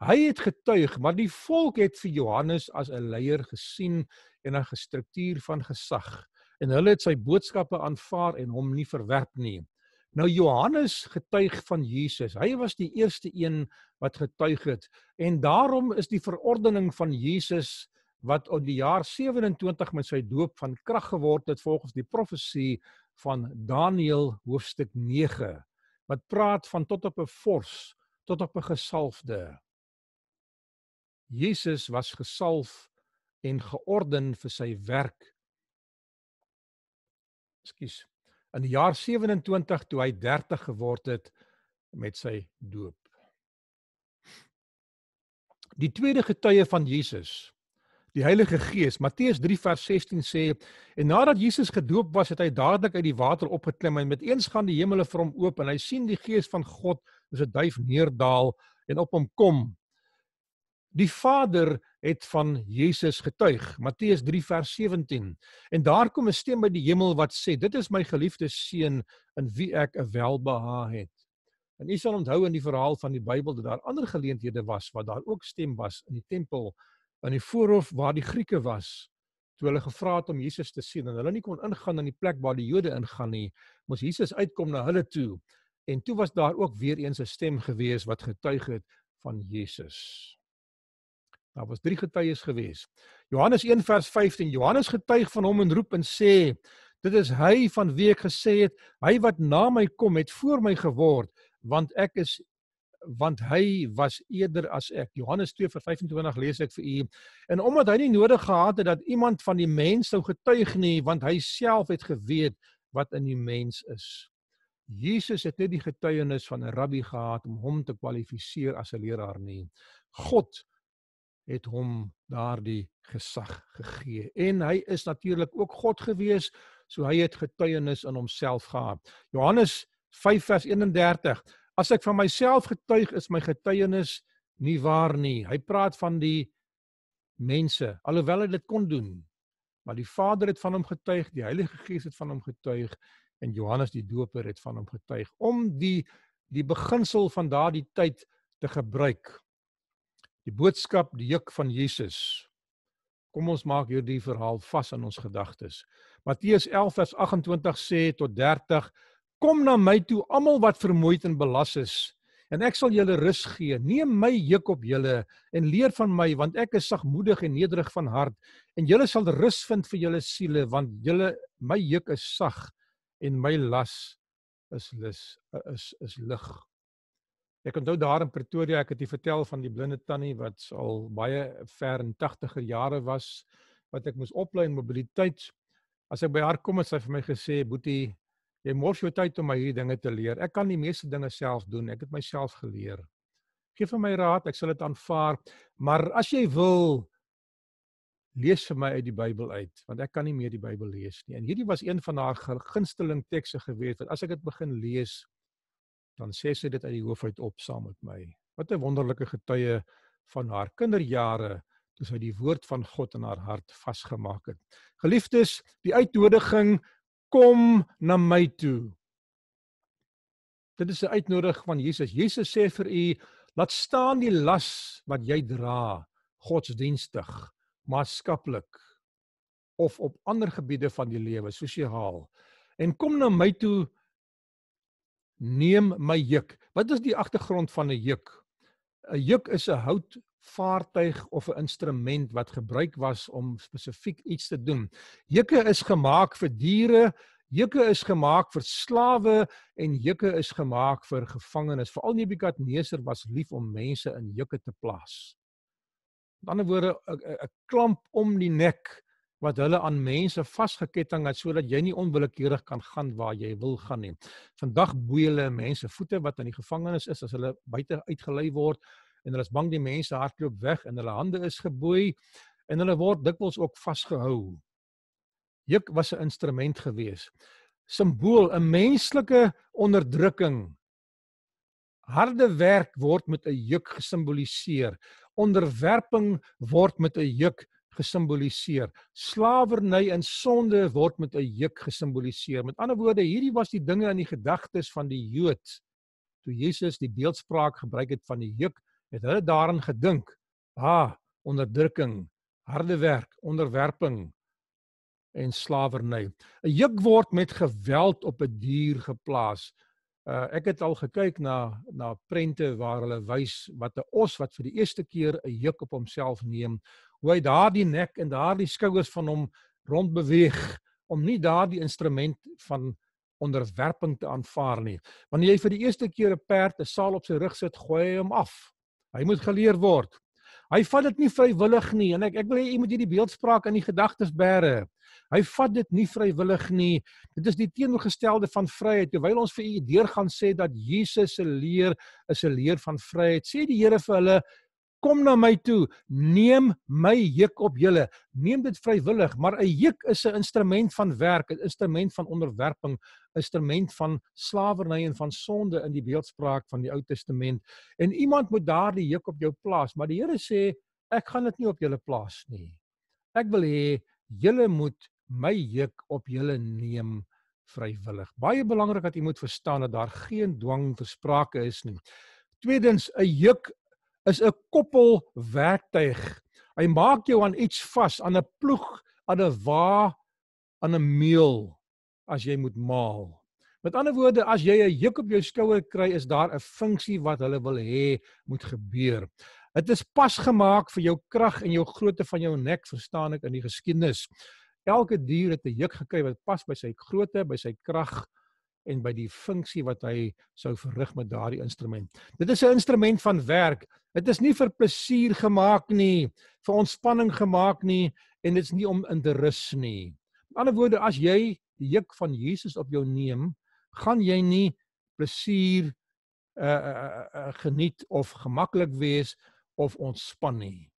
Hy het getuig, maar die volk het vir Johannes as 'n leier gesien en 'n gestruktuur van gesag en hulle het sy boodskappe aanvaar en hom nie verwerp nie. Nou Johannes getuig van Jesus. Hy was die eerste een wat getuig het en daarom is die verordening van Jesus wat op die jaar 27 met sy doop van krag geword het volgens die profesie van Daniël hoofstuk 9 wat praat van tot op 'n vors, tot op 'n gesalfde. Jesus was gesalf en georden vir sy werk. Ekskuus. In die jaar 27 toe hy 30 geword het met sy doop. Die tweede getuie van Jesus Die Heilige Gees, Matteus 3 vers 16 sê en nadat Jesus gedoop was, het hy dadelik uit die water opgeklim en met eens gaan die hemele vir hom oop en hy sien die Gees van God soos 'n duif neerdal en op hom kom Die Vader het van Jesus getuig. Matteus 3 vers 17. En daar kom 'n stem by die hemel wat sê: "Dit is my geliefde seun in wie ek 'n welbehae het." En u sal onthou in die verhaal van die Bybel dat daar ander geleenthede was waar daar ook stem was in die tempel in die voorhof waar die Grieke was toe hulle gevra het om Jesus te sien en hulle nie kon ingaan in die plek waar die Jode ingaan nie moes Jesus uitkom na hulle toe en toe was daar ook weer eens 'n stem gewees wat getuig het van Jesus Daar was drie getuies gewees. Johannes 1 vers 15. Johannes getuig van hom en roep en sê: Dit is hy van wie ek gesê het, hy wat na my kom het voor my geword, want ek is want hy was eerder as ek. Johannes 2:25 lees ek vir u. En omdat hy nie nodig gehad het dat iemand van die mens sou getuig nie, want hy self het geweet wat in die mens is. Jesus het net die getuienis van 'n rabbi gehad om hom te kwalifiseer as 'n leraar nie. God het hom daardie gesag gegee. En hy is natuurlik ook God gewees, so hy het getuienis in homself gehad. Johannes 5:31 As ek van myself getuig is my getuienis nie waar nie. Hy praat van die mense alhoewel hy dit kon doen. Maar die Vader het van hom getuig, die Heilige Gees het van hom getuig en Johannes die Doper het van hom getuig om die die beginsel van daardie tyd te gebruik Die boodskap die juk van Jesus. Kom ons maak hierdie verhaal vas in ons gedagtes. Matteus 11 vers 28 sê tot 30: Kom na my toe almal wat vermoeid en belas is en ek sal julle rus gee. Neem my juk op julle en leer van my want ek is sagmoedig en nederig van hart en julle sal rus vind vir julle siele want julle my juk is sag en my las is lus, is is lig Ek onthou daar in Pretoria, ek het dit vertel van die blinde tannie wat al baie ver in 80er jare was wat ek moes oplei in mobiliteit. As ek by haar kom en sy vir my gesê, "Boetie, jy mors jou tyd om my hierdie dinge te leer. Ek kan die meeste dinge self doen. Ek het myself geleer. Geef vir my raad, ek sal dit aanvaar, maar as jy wil lees vir my uit die Bybel uit, want ek kan nie meer die Bybel lees nie." En hierdie was een van haar gunsteling tekste gewees wat as ek dit begin lees, dan sê sy dit uit die hoof uit op saam met my. Wat 'n wonderlike getuie van haar kinderjare toe sy die woord van God in haar hart vasgemaak het. Geliefdes, die uitnodiging kom na my toe. Dit is 'n uitnodiging van Jesus. Jesus sê vir u, laat staan die las wat jy dra, godsdienstig, maatskaplik of op ander gebiede van die lewe, sosiaal. En kom na my toe neem my juk. Wat is die agtergrond van 'n juk? 'n Juk is 'n hout vaartuig of 'n instrument wat gebruik was om spesifiek iets te doen. Juke is gemaak vir diere, juke is gemaak vir slawe en juke is gemaak vir gevangenes. Veral Nebukadneser was lief om mense in juke te plaas. Aan die ander woorde 'n klamp om die nek wat hulle aan mense vasgeketting het sodat jy nie onwillekeurig kan gaan waar jy wil gaan nie. Vandag boele mense voete wat in die gevangenis is as hulle buite uitgelei word en hulle is bang die mense hardloop weg en hulle hande is geboei en hulle word dikwels ook vasgehou. Juk was 'n instrument gewees. Simbool 'n menslike onderdrukking. Harde werk word met 'n juk gesimboliseer. Onderwerping word met 'n juk gesimboliseer. Slawerny en sonde word met 'n juk gesimboliseer. Met ander woorde, hierdie was die dinge in die gedagtes van die Jood toe Jesus die beeldspraak gebruik het van die juk, het hulle daaraan gedink. Ah, onderdrukking, harde werk, onderwerping en slawerny. 'n Juk word met geweld op 'n dier geplaas. Uh, ek het al gekyk na na prente waar hulle wys wat 'n os wat vir die eerste keer 'n juk op homself neem, hoe hy daardie nek en daardie skouers van hom rond beweeg om nie daardie instrument van onderwerping te aanvaar nie. Wanneer jy vir die eerste keer 'n perd te saal op sy rug sit, gooi hy hom af. Hy moet geleer word. Hy vat dit nie vrywillig nie en ek ek wil hê jy moet hierdie beeldspraak in die gedagtes bære. Hy vat dit nie vrywillig nie. Dit is die teenoorgestelde van vryheid. Terwyl ons vir u deur gaan sê dat Jesus se leer is 'n leer van vryheid. Sê die Here vir hulle, kom na my toe, neem my juk op julle. Neem dit vrywillig, maar 'n juk is 'n instrument van werk, 'n instrument van onderwerping, 'n instrument van slawerny en van sonde in die beeldspraak van die Ou Testament. En iemand moet daardie juk op jou plaas, maar die Here sê, ek gaan dit nie op julle plaas nie. Ek wil hê julle moet my juk op julle neem vrywillig. Baie belangrik dat jy moet verstaan dat daar geen dwang versprake is nie. Tweedens, 'n juk is 'n koppel werktuig. Hy maak jou aan iets vas, aan 'n ploeg, aan 'n wa, aan 'n meel as jy moet maal. Met ander woorde, as jy 'n juk op jou skouer kry, is daar 'n funksie wat hulle wil hê moet gebeur. Dit is pasgemaak vir jou krag en jou grootte van jou nek, verstaan ek in die geskiedenis. Elke dier het 'n juk gekry wat pas by sy grootte, by sy krag, en by die funksie wat hy sou verrig met daardie instrument. Dit is 'n instrument van werk. Dit is nie vir plesier gemaak nie, vir ontspanning gemaak nie en dit's nie om in te rus nie. Met ander woorde, as jy die juk van Jesus op jou neem, gaan jy nie plesier uh, uh, uh geniet of gemaklik wees of ontspan nie.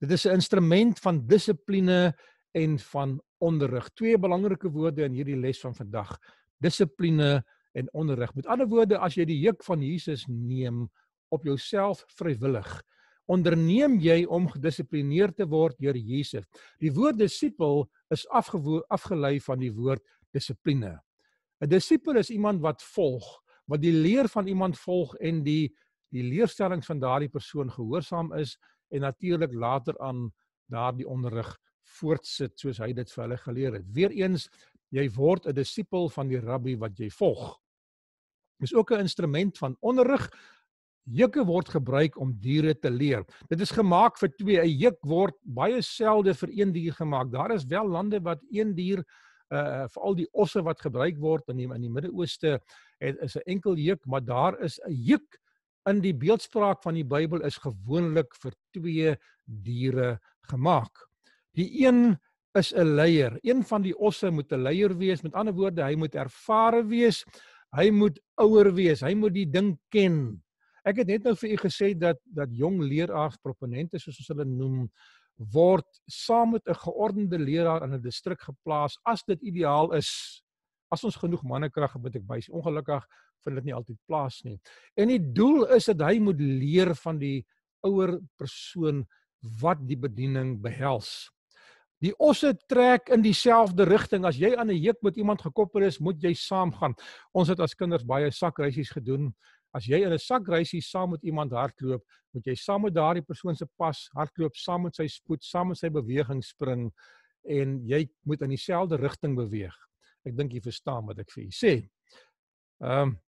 Dit is 'n instrument van dissipline en van onderrig. Twee belangrike woorde in hierdie les van vandag dissipline en onderrig. Met ander woorde, as jy die juk van Jesus neem op jouself vrywillig, onderneem jy om gedissiplineer te word deur Jesus. Die woord disipel is afgelei van die woord dissipline. 'n Disipel is iemand wat volg, wat die leer van iemand volg en die die leerstellings van daardie persoon gehoorsaam is en natuurlik later aan daardie onderrig voortsit soos hy dit vir hulle geleer het. Weereens jy word 'n disipel van die rabbi wat jy volg. Dis ook 'n instrument van onderrig. Juke word gebruik om diere te leer. Dit is gemaak vir twee. 'n Juk word baie selde vir een dier gemaak. Daar is wel lande wat een dier uh eh, eh, veral die osse wat gebruik word in die, in die Midde-Ooste het is 'n enkel juk, maar daar is 'n juk in die beeldspraak van die Bybel is gewoonlik vir twee diere gemaak. Die een is 'n leier. Een van die osse moet 'n leier wees. Met ander woorde, hy moet ervare wees. Hy moet ouer wees. Hy moet die ding ken. Ek het net nou vir u gesê dat dat jong leraars proponente soos ons hulle noem word saam met 'n geordende leraar in 'n distrik geplaas as dit ideaal is. As ons genoeg mannekrag het, moet ek bys. Ongelukkig vind dit nie altyd plaas nie. En die doel is dat hy moet leer van die ouer persoon wat die bediening behels. Die osse trek in dieselfde rigting. As jy aan 'n hek met iemand gekoppel is, moet jy saamgaan. Ons het as kinders baie sakreisies gedoen. As jy in 'n sakreisie saam met iemand hardloop, moet jy saam met daardie persoon se pas hardloop, saam met sy spoed, saam met sy beweging spring en jy moet in dieselfde rigting beweeg. Ek dink jy verstaan wat ek vir u sê. Ehm um,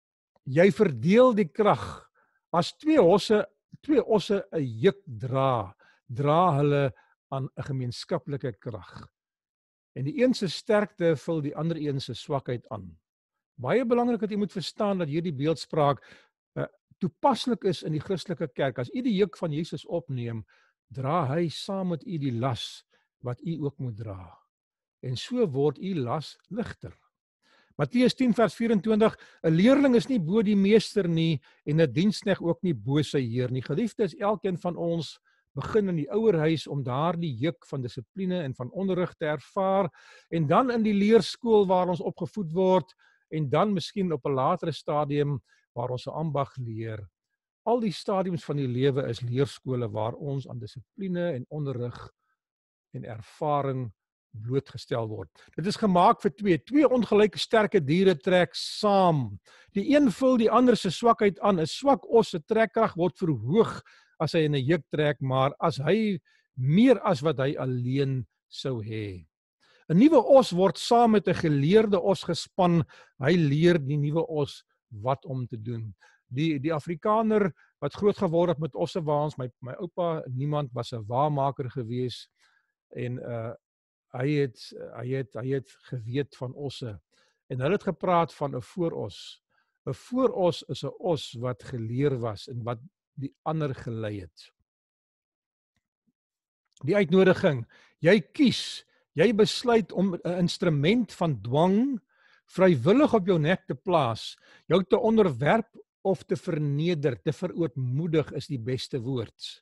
jy verdeel die krag. As twee osse, twee osse 'n juk dra, dra hulle aan 'n gemeenskaplike krag. En die een se sterkte vul die ander een se swakheid aan. Baie belangrik dat jy moet verstaan dat hierdie beeldspraak uh, toepaslik is in die Christelike kerk. As u die juk van Jesus opneem, dra hy saam met u die las wat u ook moet dra. En so word u las ligter. Matteus 10:24 'n leerling is nie bo die meester nie en 'n diensknegt ook nie bo sy heer nie. Geliefdes, elkeen van ons begin in die ouer huis om daardie juk van dissipline en van onderrig te ervaar en dan in die leerskool waar ons opgevoed word en dan miskien op 'n latere stadium waar ons 'n ambag leer. Al die stadiums van die lewe is leerskole waar ons aan dissipline en onderrig en ervaring blootgestel word. Dit is gemaak vir twee, twee ongelyke sterke diere trek saam. Die een vul die ander se swakheid aan. 'n Swak os se trekkrag word verhoog as hy in 'n juk trek, maar as hy meer as wat hy alleen sou hê. 'n Nuwe os word saam met 'n geleerde os gespan. Hy leer die nuwe os wat om te doen. Die die Afrikaner wat groot geword het met osse waans, my my oupa, niemand was 'n waarmaker gewees en uh hy het hy het hy het geweet van osse. En hulle het gepraat van 'n vooros. 'n Vooros is 'n os wat geleer was en wat die ander gelei het. Die uitnodiging. Jy kies, jy besluit om eh, 'n instrument van dwang vrywillig op jou nek te plaas, jou te onderwerp of te verneder, te verootmoedig is die beste woord.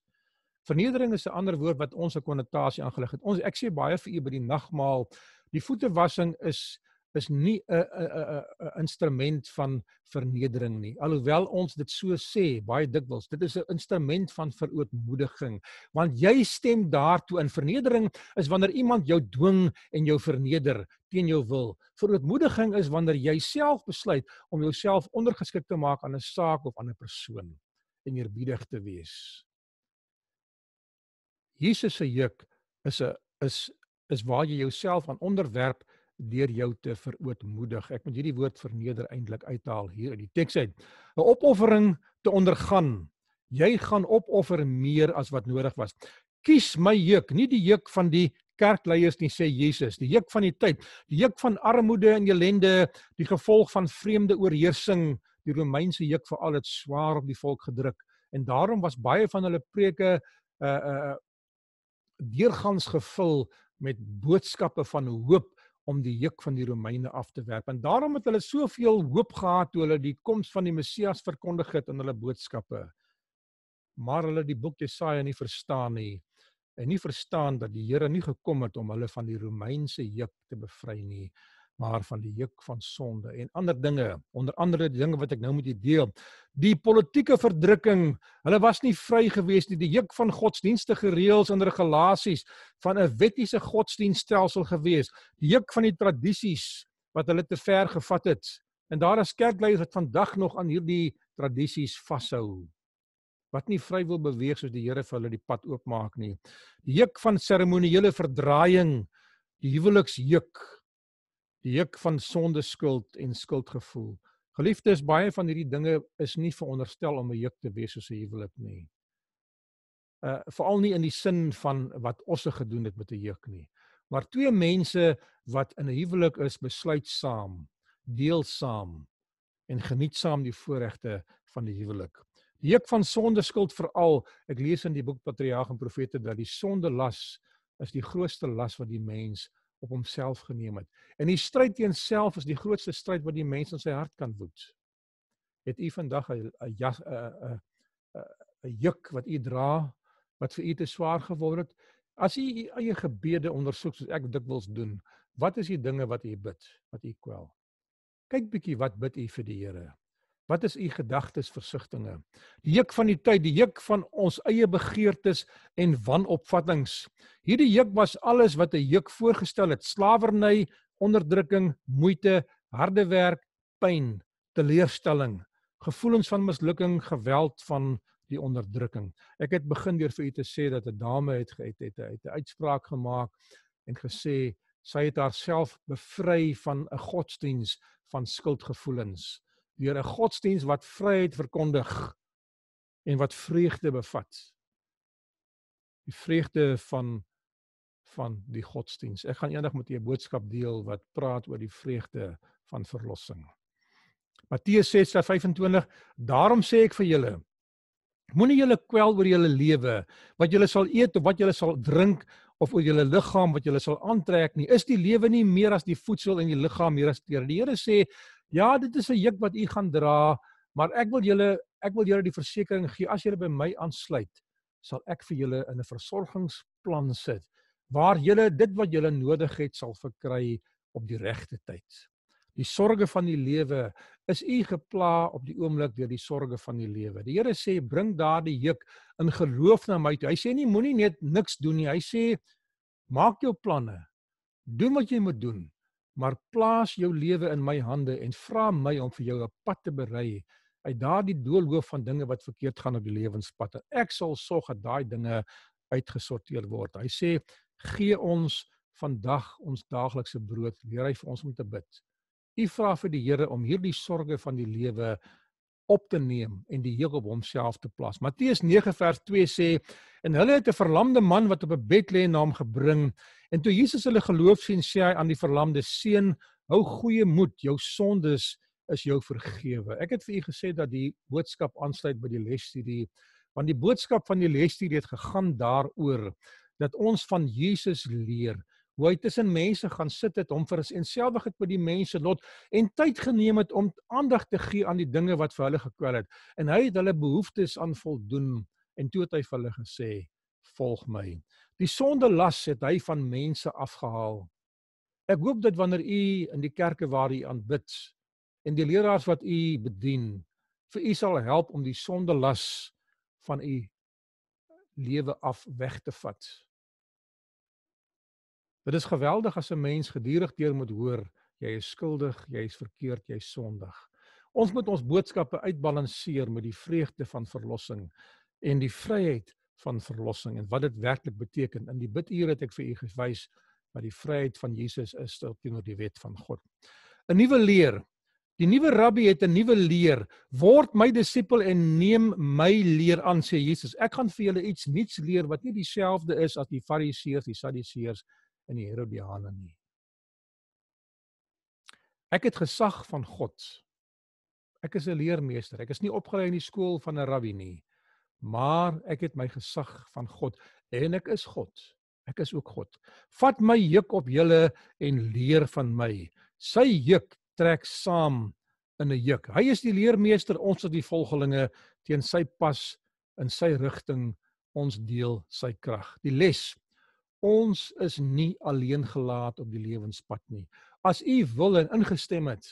Vernedering is 'n ander woord wat ons 'n konnotasie aangelig het. Ons ek sê baie vir u by die nagmaal, die voetewassing is is nie 'n 'n 'n instrument van vernedering nie. Alhoewel ons dit so sê baie dikwels, dit is 'n instrument van verootmoediging, want jy stem daartoe in. Vernedering is wanneer iemand jou dwing en jou verneder teen jou wil. Verootmoediging is wanneer jy self besluit om jouself ondergeskik te maak aan 'n saak of aan 'n persoon en eerbiedig te wees. Jesus se juk is 'n is is waar jy jouself aan onderwerp deur jou te verootmoedig. Ek moet hierdie woord verneder eintlik uithaal hier in die teks uit. 'n Opoffering te ondergaan. Jy gaan opoffer meer as wat nodig was. Kies my juk, nie die juk van die kerkleiers nie, sê Jesus. Die juk van die tyd, die juk van armoede en ellende, die gevolg van vreemde oorheersing, die Romeinse juk vir al dit swaar op die volk gedruk. En daarom was baie van hulle preke uh uh deurgangs gevul met boodskappe van hoop om die juk van die Romeine af te werp. En daarom het hulle soveel hoop gehad toe hulle die koms van die Messias verkondig het in hulle boodskappe. Maar hulle die boek Jesaja nie verstaan nie en nie verstaan dat die Here nie gekom het om hulle van die Romeinse juk te bevry nie maar van die juk van sonde en ander dinge. Onder andere die dinge wat ek nou met julle deel. Die politieke verdrukking, hulle was nie vry gewees nie. Die juk van godsdienstige reëls en regulasies van 'n wettiese godsdienststelsel gewees. Die juk van die tradisies wat hulle te ver gevat het. En daar is kerkleiers wat vandag nog aan hierdie tradisies vashou wat nie vry wil beweeg soos die Here vir hulle die pad oopmaak nie. Die juk van seremonieele verdraaiing, die huweliksjuk, die juk van sonde skuld en skuldgevoel. Geliefdes, baie van hierdie dinge is nie veronderstel om 'n juk te wees soos 'n huwelik nie. Uh veral nie in die sin van wat osse gedoen het met 'n juk nie. Maar twee mense wat in 'n huwelik is, besluit saam, deel saam en geniet saam die voorregte van die huwelik. Die juk van sonde skuld veral, ek lees in die boek Patriarge en Profete dat die sonde las is die grootste las wat die mens op homself geneem het. En die stryd teen self is die grootste stryd wat die mens in sy hart kan voed. Het u vandag 'n 'n 'n 'n juk wat u dra wat vir u te swaar geword het? As u u eie gebede ondersoek soos ek dikwels doen, wat is die dinge wat u bid, wat u kwel? Kyk bietjie wat bid u vir die Here. Wat is u gedagtes versigtinge? Die juk van die tyd, die juk van ons eie begeertes en wanopvattinge. Hierdie juk was alles wat 'n juk voorgestel het: slawerny, onderdrukking, moeite, harde werk, pyn, teleurstelling, gevoelens van mislukking, geweld van die onderdrukking. Ek het begin deur vir u te sê dat 'n dame het het het 'n uitspraak gemaak en gesê sy het haarself bevry van 'n godsdiens van skuldgevoelens deur 'n godsdiens wat vryheid verkondig en wat vreugde bevat. Die vreugde van van die godsdiens. Ek gaan eendag met u 'n boodskap deel wat praat oor die vreugde van verlossing. Matteus 6:25 Daarom sê ek vir julle moenie julle kwel oor julle lewe wat julle sal eet of wat julle sal drink of oor julle liggaam wat julle sal aantrek nie is die lewe nie meer as die voedsel en die liggaam meer as die Here sê Ja, dit is 'n juk wat u gaan dra, maar ek wil julle ek wil julle die versekering gee as julle by my aansluit, sal ek vir julle in 'n versorgingsplan sit waar julle dit wat julle nodig het sal verkry op die regte tyd. Die sorge van die lewe is u gepla op die oomblik deur die sorge van die lewe. Die Here sê bring daardie juk in geloof na my toe. Hy sê nie moenie net niks doen nie. Hy sê maak jou planne. Doen wat jy moet doen maar plaas jou lewe in my hande en vra my om vir jou 'n pad te berei uit daardie doolhof van dinge wat verkeerd gaan op die lewenspad. Ek sal sorg dat daai dinge uitgesorteer word. Hy sê gee ons vandag ons daaglikse brood. Leer hy vir ons om te bid. U vra vir die Here om hierdie sorges van die lewe op te neem en die heel op homself te plaas. Matteus 9 vers 2 sê en hulle het 'n verlamde man wat op 'n bed lê na hom gebring en toe Jesus hulle geloof sien sê hy aan die verlamde seun hou goeie moed jou sondes is jou vergewe. Ek het vir u gesê dat die boodskap aansluit by die lesstudie want die boodskap van die lesstudie het gegaan daaroor dat ons van Jesus leer hoe hy tussen mense gaan sit het hom vir enselfig het met die mense lot en tyd geneem het om aandag te gee aan die dinge wat vir hulle gekwel het en hy het hulle behoeftes aan voldoen en toe het hy vir hulle gesê volg my die sonde las het hy van mense afgehaal ek hoop dat wanneer u in die kerke waar u aanbid en die leraars wat u bedien vir u sal help om die sonde las van u lewe af weg te vat Dit is geweldig as 'n mens gedurig deur moet hoor jy is skuldig, jy is verkeerd, jy is sondig. Ons moet ons boodskappe uitbalanseer met die vreugde van verlossing en die vryheid van verlossing en wat dit werklik beteken. In die biduur het ek vir u gewys wat die vryheid van Jesus is teenoor die wet van God. 'n Nuwe leer. Die nuwe rabbi het 'n nuwe leer. Word my disipel en neem my leer aan sê Jesus. Ek gaan vir julle iets nuuts leer wat nie dieselfde is as die fariseërs, die sadiseërs in die Herobiane nie. Ek het gesag van God. Ek is 'n leermeester. Ek is nie opgelei in die skool van 'n rabbi nie, maar ek het my gesag van God en ek is God. Ek is ook God. Vat my juk op julle en leer van my. Sy juk trek saam in 'n juk. Hy is die leermeester, ons is die volgelinge teen sy pas in sy rigting ons deel sy krag. Die les ons is nie alleen gelaat op die lewenspad nie. As u wil en ingestem het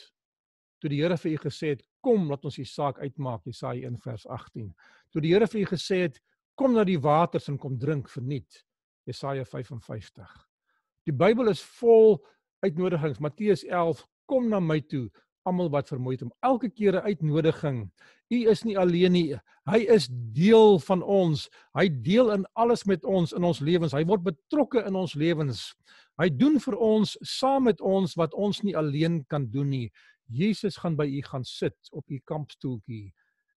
toe die Here vir u gesê het kom laat ons die saak uitmaak Jesaja 1 vers 18. Toe die Here vir u gesê het kom na die waters en kom drink verniet Jesaja 55. Die Bybel is vol uitnodigings. Matteus 11 kom na my toe almal wat vermoeid om elke keer 'n uitnodiging. U is nie alleen nie. Hy is deel van ons. Hy deel in alles met ons in ons lewens. Hy word betrokke in ons lewens. Hy doen vir ons saam met ons wat ons nie alleen kan doen nie. Jesus gaan by u gaan sit op u kampstoeltjie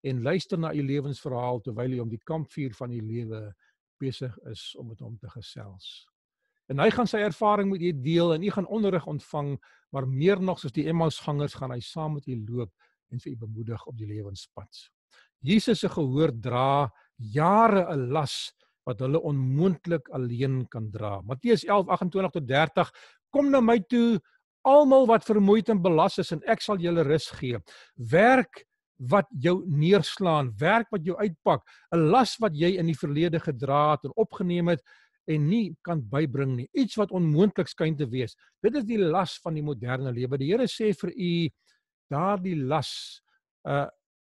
en luister na u lewensverhaal terwyl u om die kampvuur van u lewe besig is om met hom te gesels. En hy gaan sy ervaring met u deel en u gaan onderrig ontvang, maar meer nog soos die Emmausgangers gaan hy saam met u loop en vir u bemoedig op die lewenspad. Jesus se gehoor dra jare 'n las wat hulle onmoontlik alleen kan dra. Matteus 11:28 tot 30 Kom na my toe almal wat vermoeid en belas is en ek sal julle rus gee. Werk wat jou neerslaan, werk wat jou uitpak, 'n las wat jy in die verlede gedra het en opgeneem het, en nie kan bybring nie. Iets wat onmoontlik skyn te wees. Dit is die las van die moderne lewe. Die Here sê vir u daardie las uh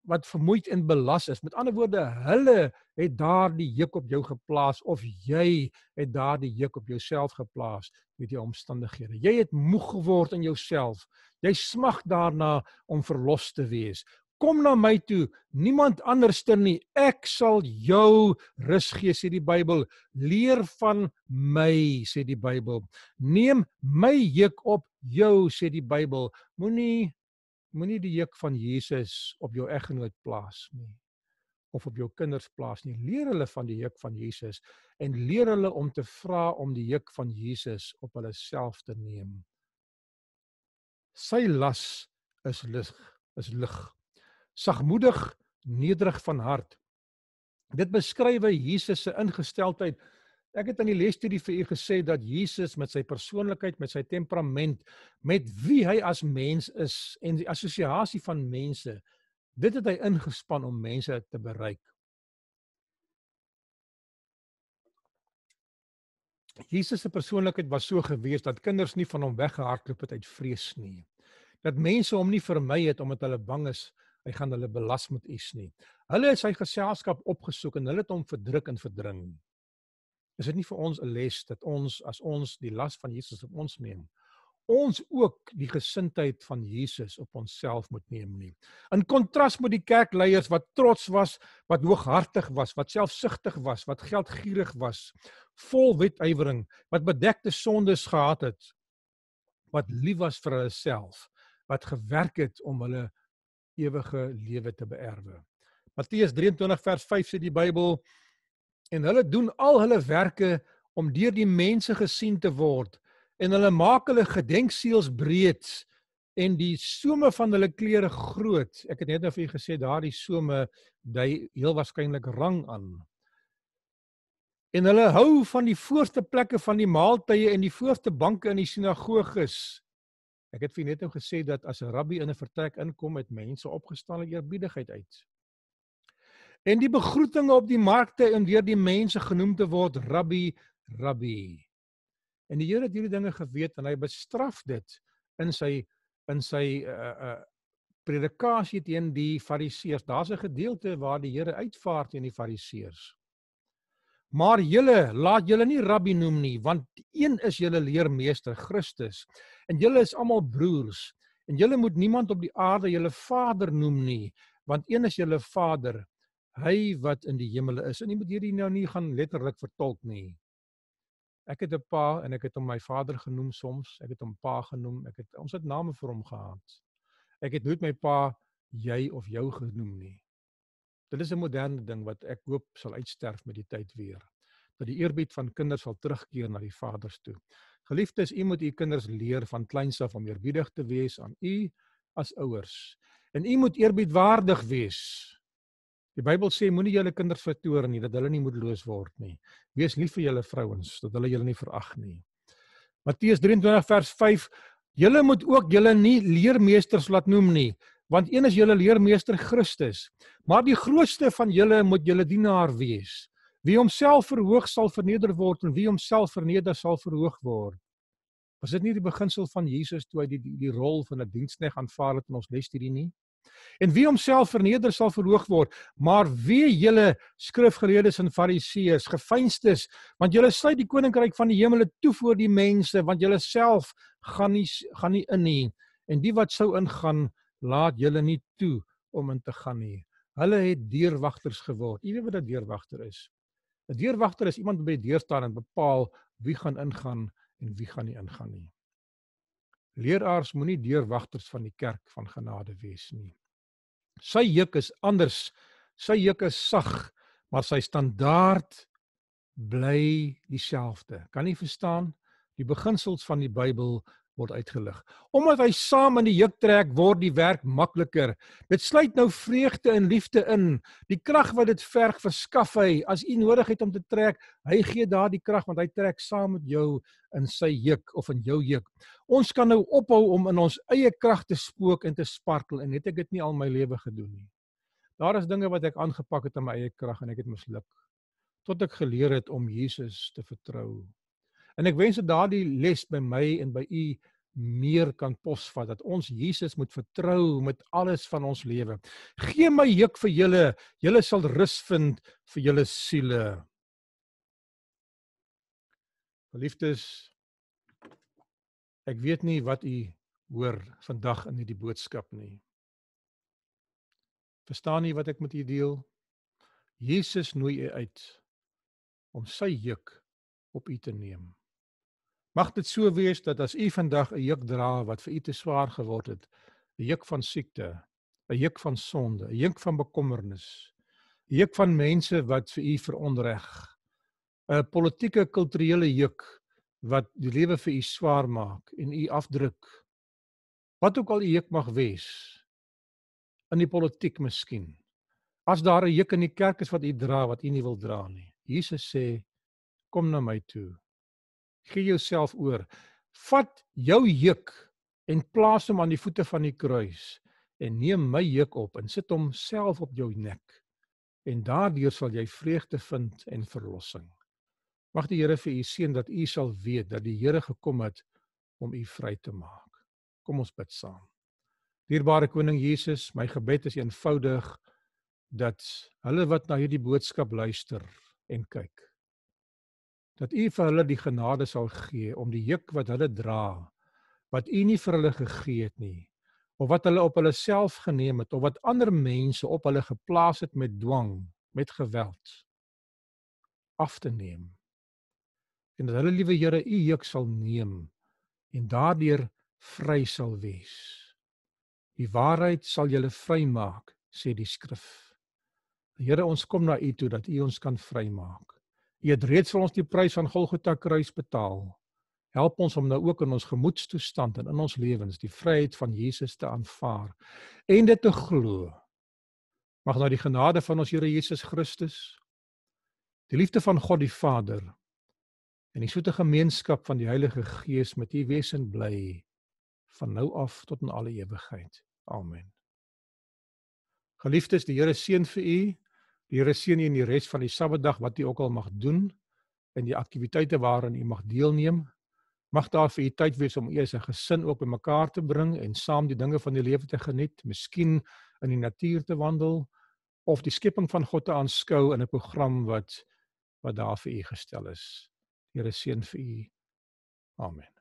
wat vermoeid en belas is. Met ander woorde, hulle het daardie juk op jou geplaas of jy het daardie juk op jouself geplaas met jou omstandighede. Jy het moeg geword in jouself. Jy smag daarna om verlos te wees, kom na my toe, niemand anderster nie. Ek sal jou rus gee, sê die Bybel. Leer van my, sê die Bybel. Neem my juk op jou, sê die Bybel. Moenie moenie die juk van Jesus op jou eggenoot plaas nie of op jou kinders plaas nie. Leer hulle van die juk van Jesus en leer hulle om te vra om die juk van Jesus op hulle self te neem. Sy las is lig, is lig sagmoedig, nederig van hart. Dit beskryf Jesus se ingesteldheid. Ek het aan die lesstudie vir u gesê dat Jesus met sy persoonlikheid, met sy temperament, met wie hy as mens is en die assosiasie van mense, dit het hy ingespan om mense te bereik. Jesus se persoonlikheid was so gewees dat kinders nie van hom weggehardloop het uit vrees nie. Dat mense hom nie vermy het omdat hulle bang is hy gaan hulle belas met iets nie. Hulle het sy geselskap opgesoek en hulle het hom verdruk en verdring. Is dit nie vir ons 'n les dat ons as ons die las van Jesus op ons neem, ons ook die gesindheid van Jesus op onsself moet neem nie. In kontras met die kerkleiers wat trots was, wat hooghartig was, wat selfsugtig was, wat geldgierig was, vol wetywering, wat bedekte sondes gehad het, wat lief was vir hulself, wat gewerk het om hulle ewige lewe te beerwe. Matteus 23 vers 5 sê die Bybel en hulle doen al hulle werke om deur die mense gesien te word en hulle maak hulle gedenkseels breed en die some van hulle klere groot. Ek het net nou vir u gesê daardie some dui heel waarskynlik rang aan. En hulle hou van die voorste plekke van die maaltye en die voorste banke in die sinagoges Ek het vir net nou gesê dat as 'n rabbi in 'n vertrek inkom met mense opgestaan eerbiedigheid uit. En die begroetinge op die markte en deur die mense genoem te word rabbi, rabbi. En die Here het hierdie dinge geweet en hy bestraf dit in sy in sy uh uh predikasie teen die fariseërs. Daar's 'n gedeelte waar die Here uitvaar teen die fariseërs. Maar julle laat julle nie rabbi noem nie want een is julle leermeester Christus en julle is almal broers en julle moet niemand op die aarde julle vader noem nie want een is julle vader hy wat in die hemele is en jy moet hierdie nou nie gaan letterlik vertolk nie ek het 'n pa en ek het hom my vader genoem soms ek het hom pa genoem ek het ons het name vir hom gehad ek het nooit my pa jy of jou genoem nie dit is 'n moderne ding wat ek hoop sal uitsterf met die tyd weer dat die eerbied van kinders sal terugkeer na die vaders toe Geliefdes, u moet u kinders leer van kleins af om eerbiedig te wees aan u as ouers. En u moet eerbiedwaardig wees. Die Bybel sê moenie julle kinders vertoer nie dat hulle nie moedeloos word nie. Wees lief vir julle vrouens dat hulle julle nie verag nie. Matteus 23 vers 5 Julle moet ook julle nie leermeesters laat noem nie, want een is julle leermeester Christus. Maar die grootste van julle moet julle dienaar wees. Wie homself verhoog sal verneder word en wie homself verneder sal verhoog word. Was dit nie die beginsel van Jesus toe hy die die, die rol van 'n die diensknegt aanvaar het in ons lesstudie nie? En wie homself verneder sal verhoog word, maar wie julle skrifgeleerdes en fariseërs, gefeinstes, want julle sluit die koninkryk van die hemele toe voor die mense, want julle self gaan nie gaan nie in nie en die wat sou ingaan, laat julle nie toe om in te gaan nie. Hulle het deurwagters geword. Wie weet wat 'n deurwagter is? 'n deurwagter is iemand wat by die deur staan en bepaal wie gaan ingaan en wie gaan nie ingaan nie. Leeraars moenie deurwagters van die kerk van genade wees nie. Sy juk is anders. Sy juk is sag, maar sy standaard bly dieselfde. Kan nie verstaan die beginsels van die Bybel word uitgelig. Omdat hy saam in die juk trek, word die werk makliker. Dit sluit nou vreugde en liefde in. Die krag wat dit verg verskaf hy as u nodig het om te trek, hy gee daardie krag want hy trek saam met jou in sy juk of in jou juk. Ons kan nou ophou om in ons eie krag te spook en te spartel en het ek dit nie al my lewe gedoen nie. Daar is dinge wat ek aangepak het in my eie krag en ek het misluk tot ek geleer het om Jesus te vertrou En ek wens dat daardie les by my en by u meer kan posvat dat ons Jesus moet vertrou met alles van ons lewe. Gee my juk vir julle, julle sal rus vind vir julle siele. Geliefdes, ek weet nie wat u hoor vandag in hierdie boodskap nie. Verstaan nie wat ek met u deel. Jesus nooi u uit om sy juk op u te neem. Mag dit so wees dat as u vandag 'n juk dra wat vir u te swaar geword het, 'n juk van siekte, 'n juk van sonde, 'n juk van bekommernis, 'n juk van mense wat vir u veronreg, 'n politieke kulturele juk wat die lewe vir u swaar maak en u afdruk. Wat ook al u juk mag wees in die politiek miskien. As daar 'n juk in die kerk is wat u dra wat u nie wil dra nie. Jesus sê kom na my toe gee jouself oor. Vat jou juk en plaas hom aan die voete van die kruis en neem my juk op en sit hom self op jou nek. En daardeur sal jy vreugde vind en verlossing. Mag die Here vir u seën dat u sal weet dat die Here gekom het om u vry te maak. Kom ons bid saam. Dierbare koning Jesus, my gebed is eenvoudig dat hulle wat na hierdie boodskap luister en kyk, dat u vir hulle die genade sal gee om die juk wat hulle dra wat u nie vir hulle gegee het nie of wat hulle op hulle self geneem het of wat ander mense op hulle geplaas het met dwang met geweld af te neem en dat hulle liewe Here u juk sal neem en daardeur vry sal wees die waarheid sal julle vrymaak sê die skrif Here ons kom na u toe dat u ons kan vrymaak U het reeds vir ons die prys van Golgotha kruis betaal. Help ons om nou ook in ons gemoedstoestand en in ons lewens die vryheid van Jesus te aanvaar en dit te glo. Mag nou die genade van ons Here Jesus Christus, die liefde van God die Vader en die soete gemeenskap van die Heilige Gees met u wesen bly van nou af tot in alle ewigheid. Amen. Geliefdes, die Here seën vir u. Die Here seën u in die res van die Saterdag wat u ook al mag doen in die aktiwiteite waarin u mag deelneem. Mag daar vir u tyd wees om eers 'n gesin ook bymekaar te bring en saam die dinge van die lewe te geniet, miskien in die natuur te wandel of die skepping van God te aanskou in 'n program wat wat daar vir u gestel is. Die Here seën vir u. Amen.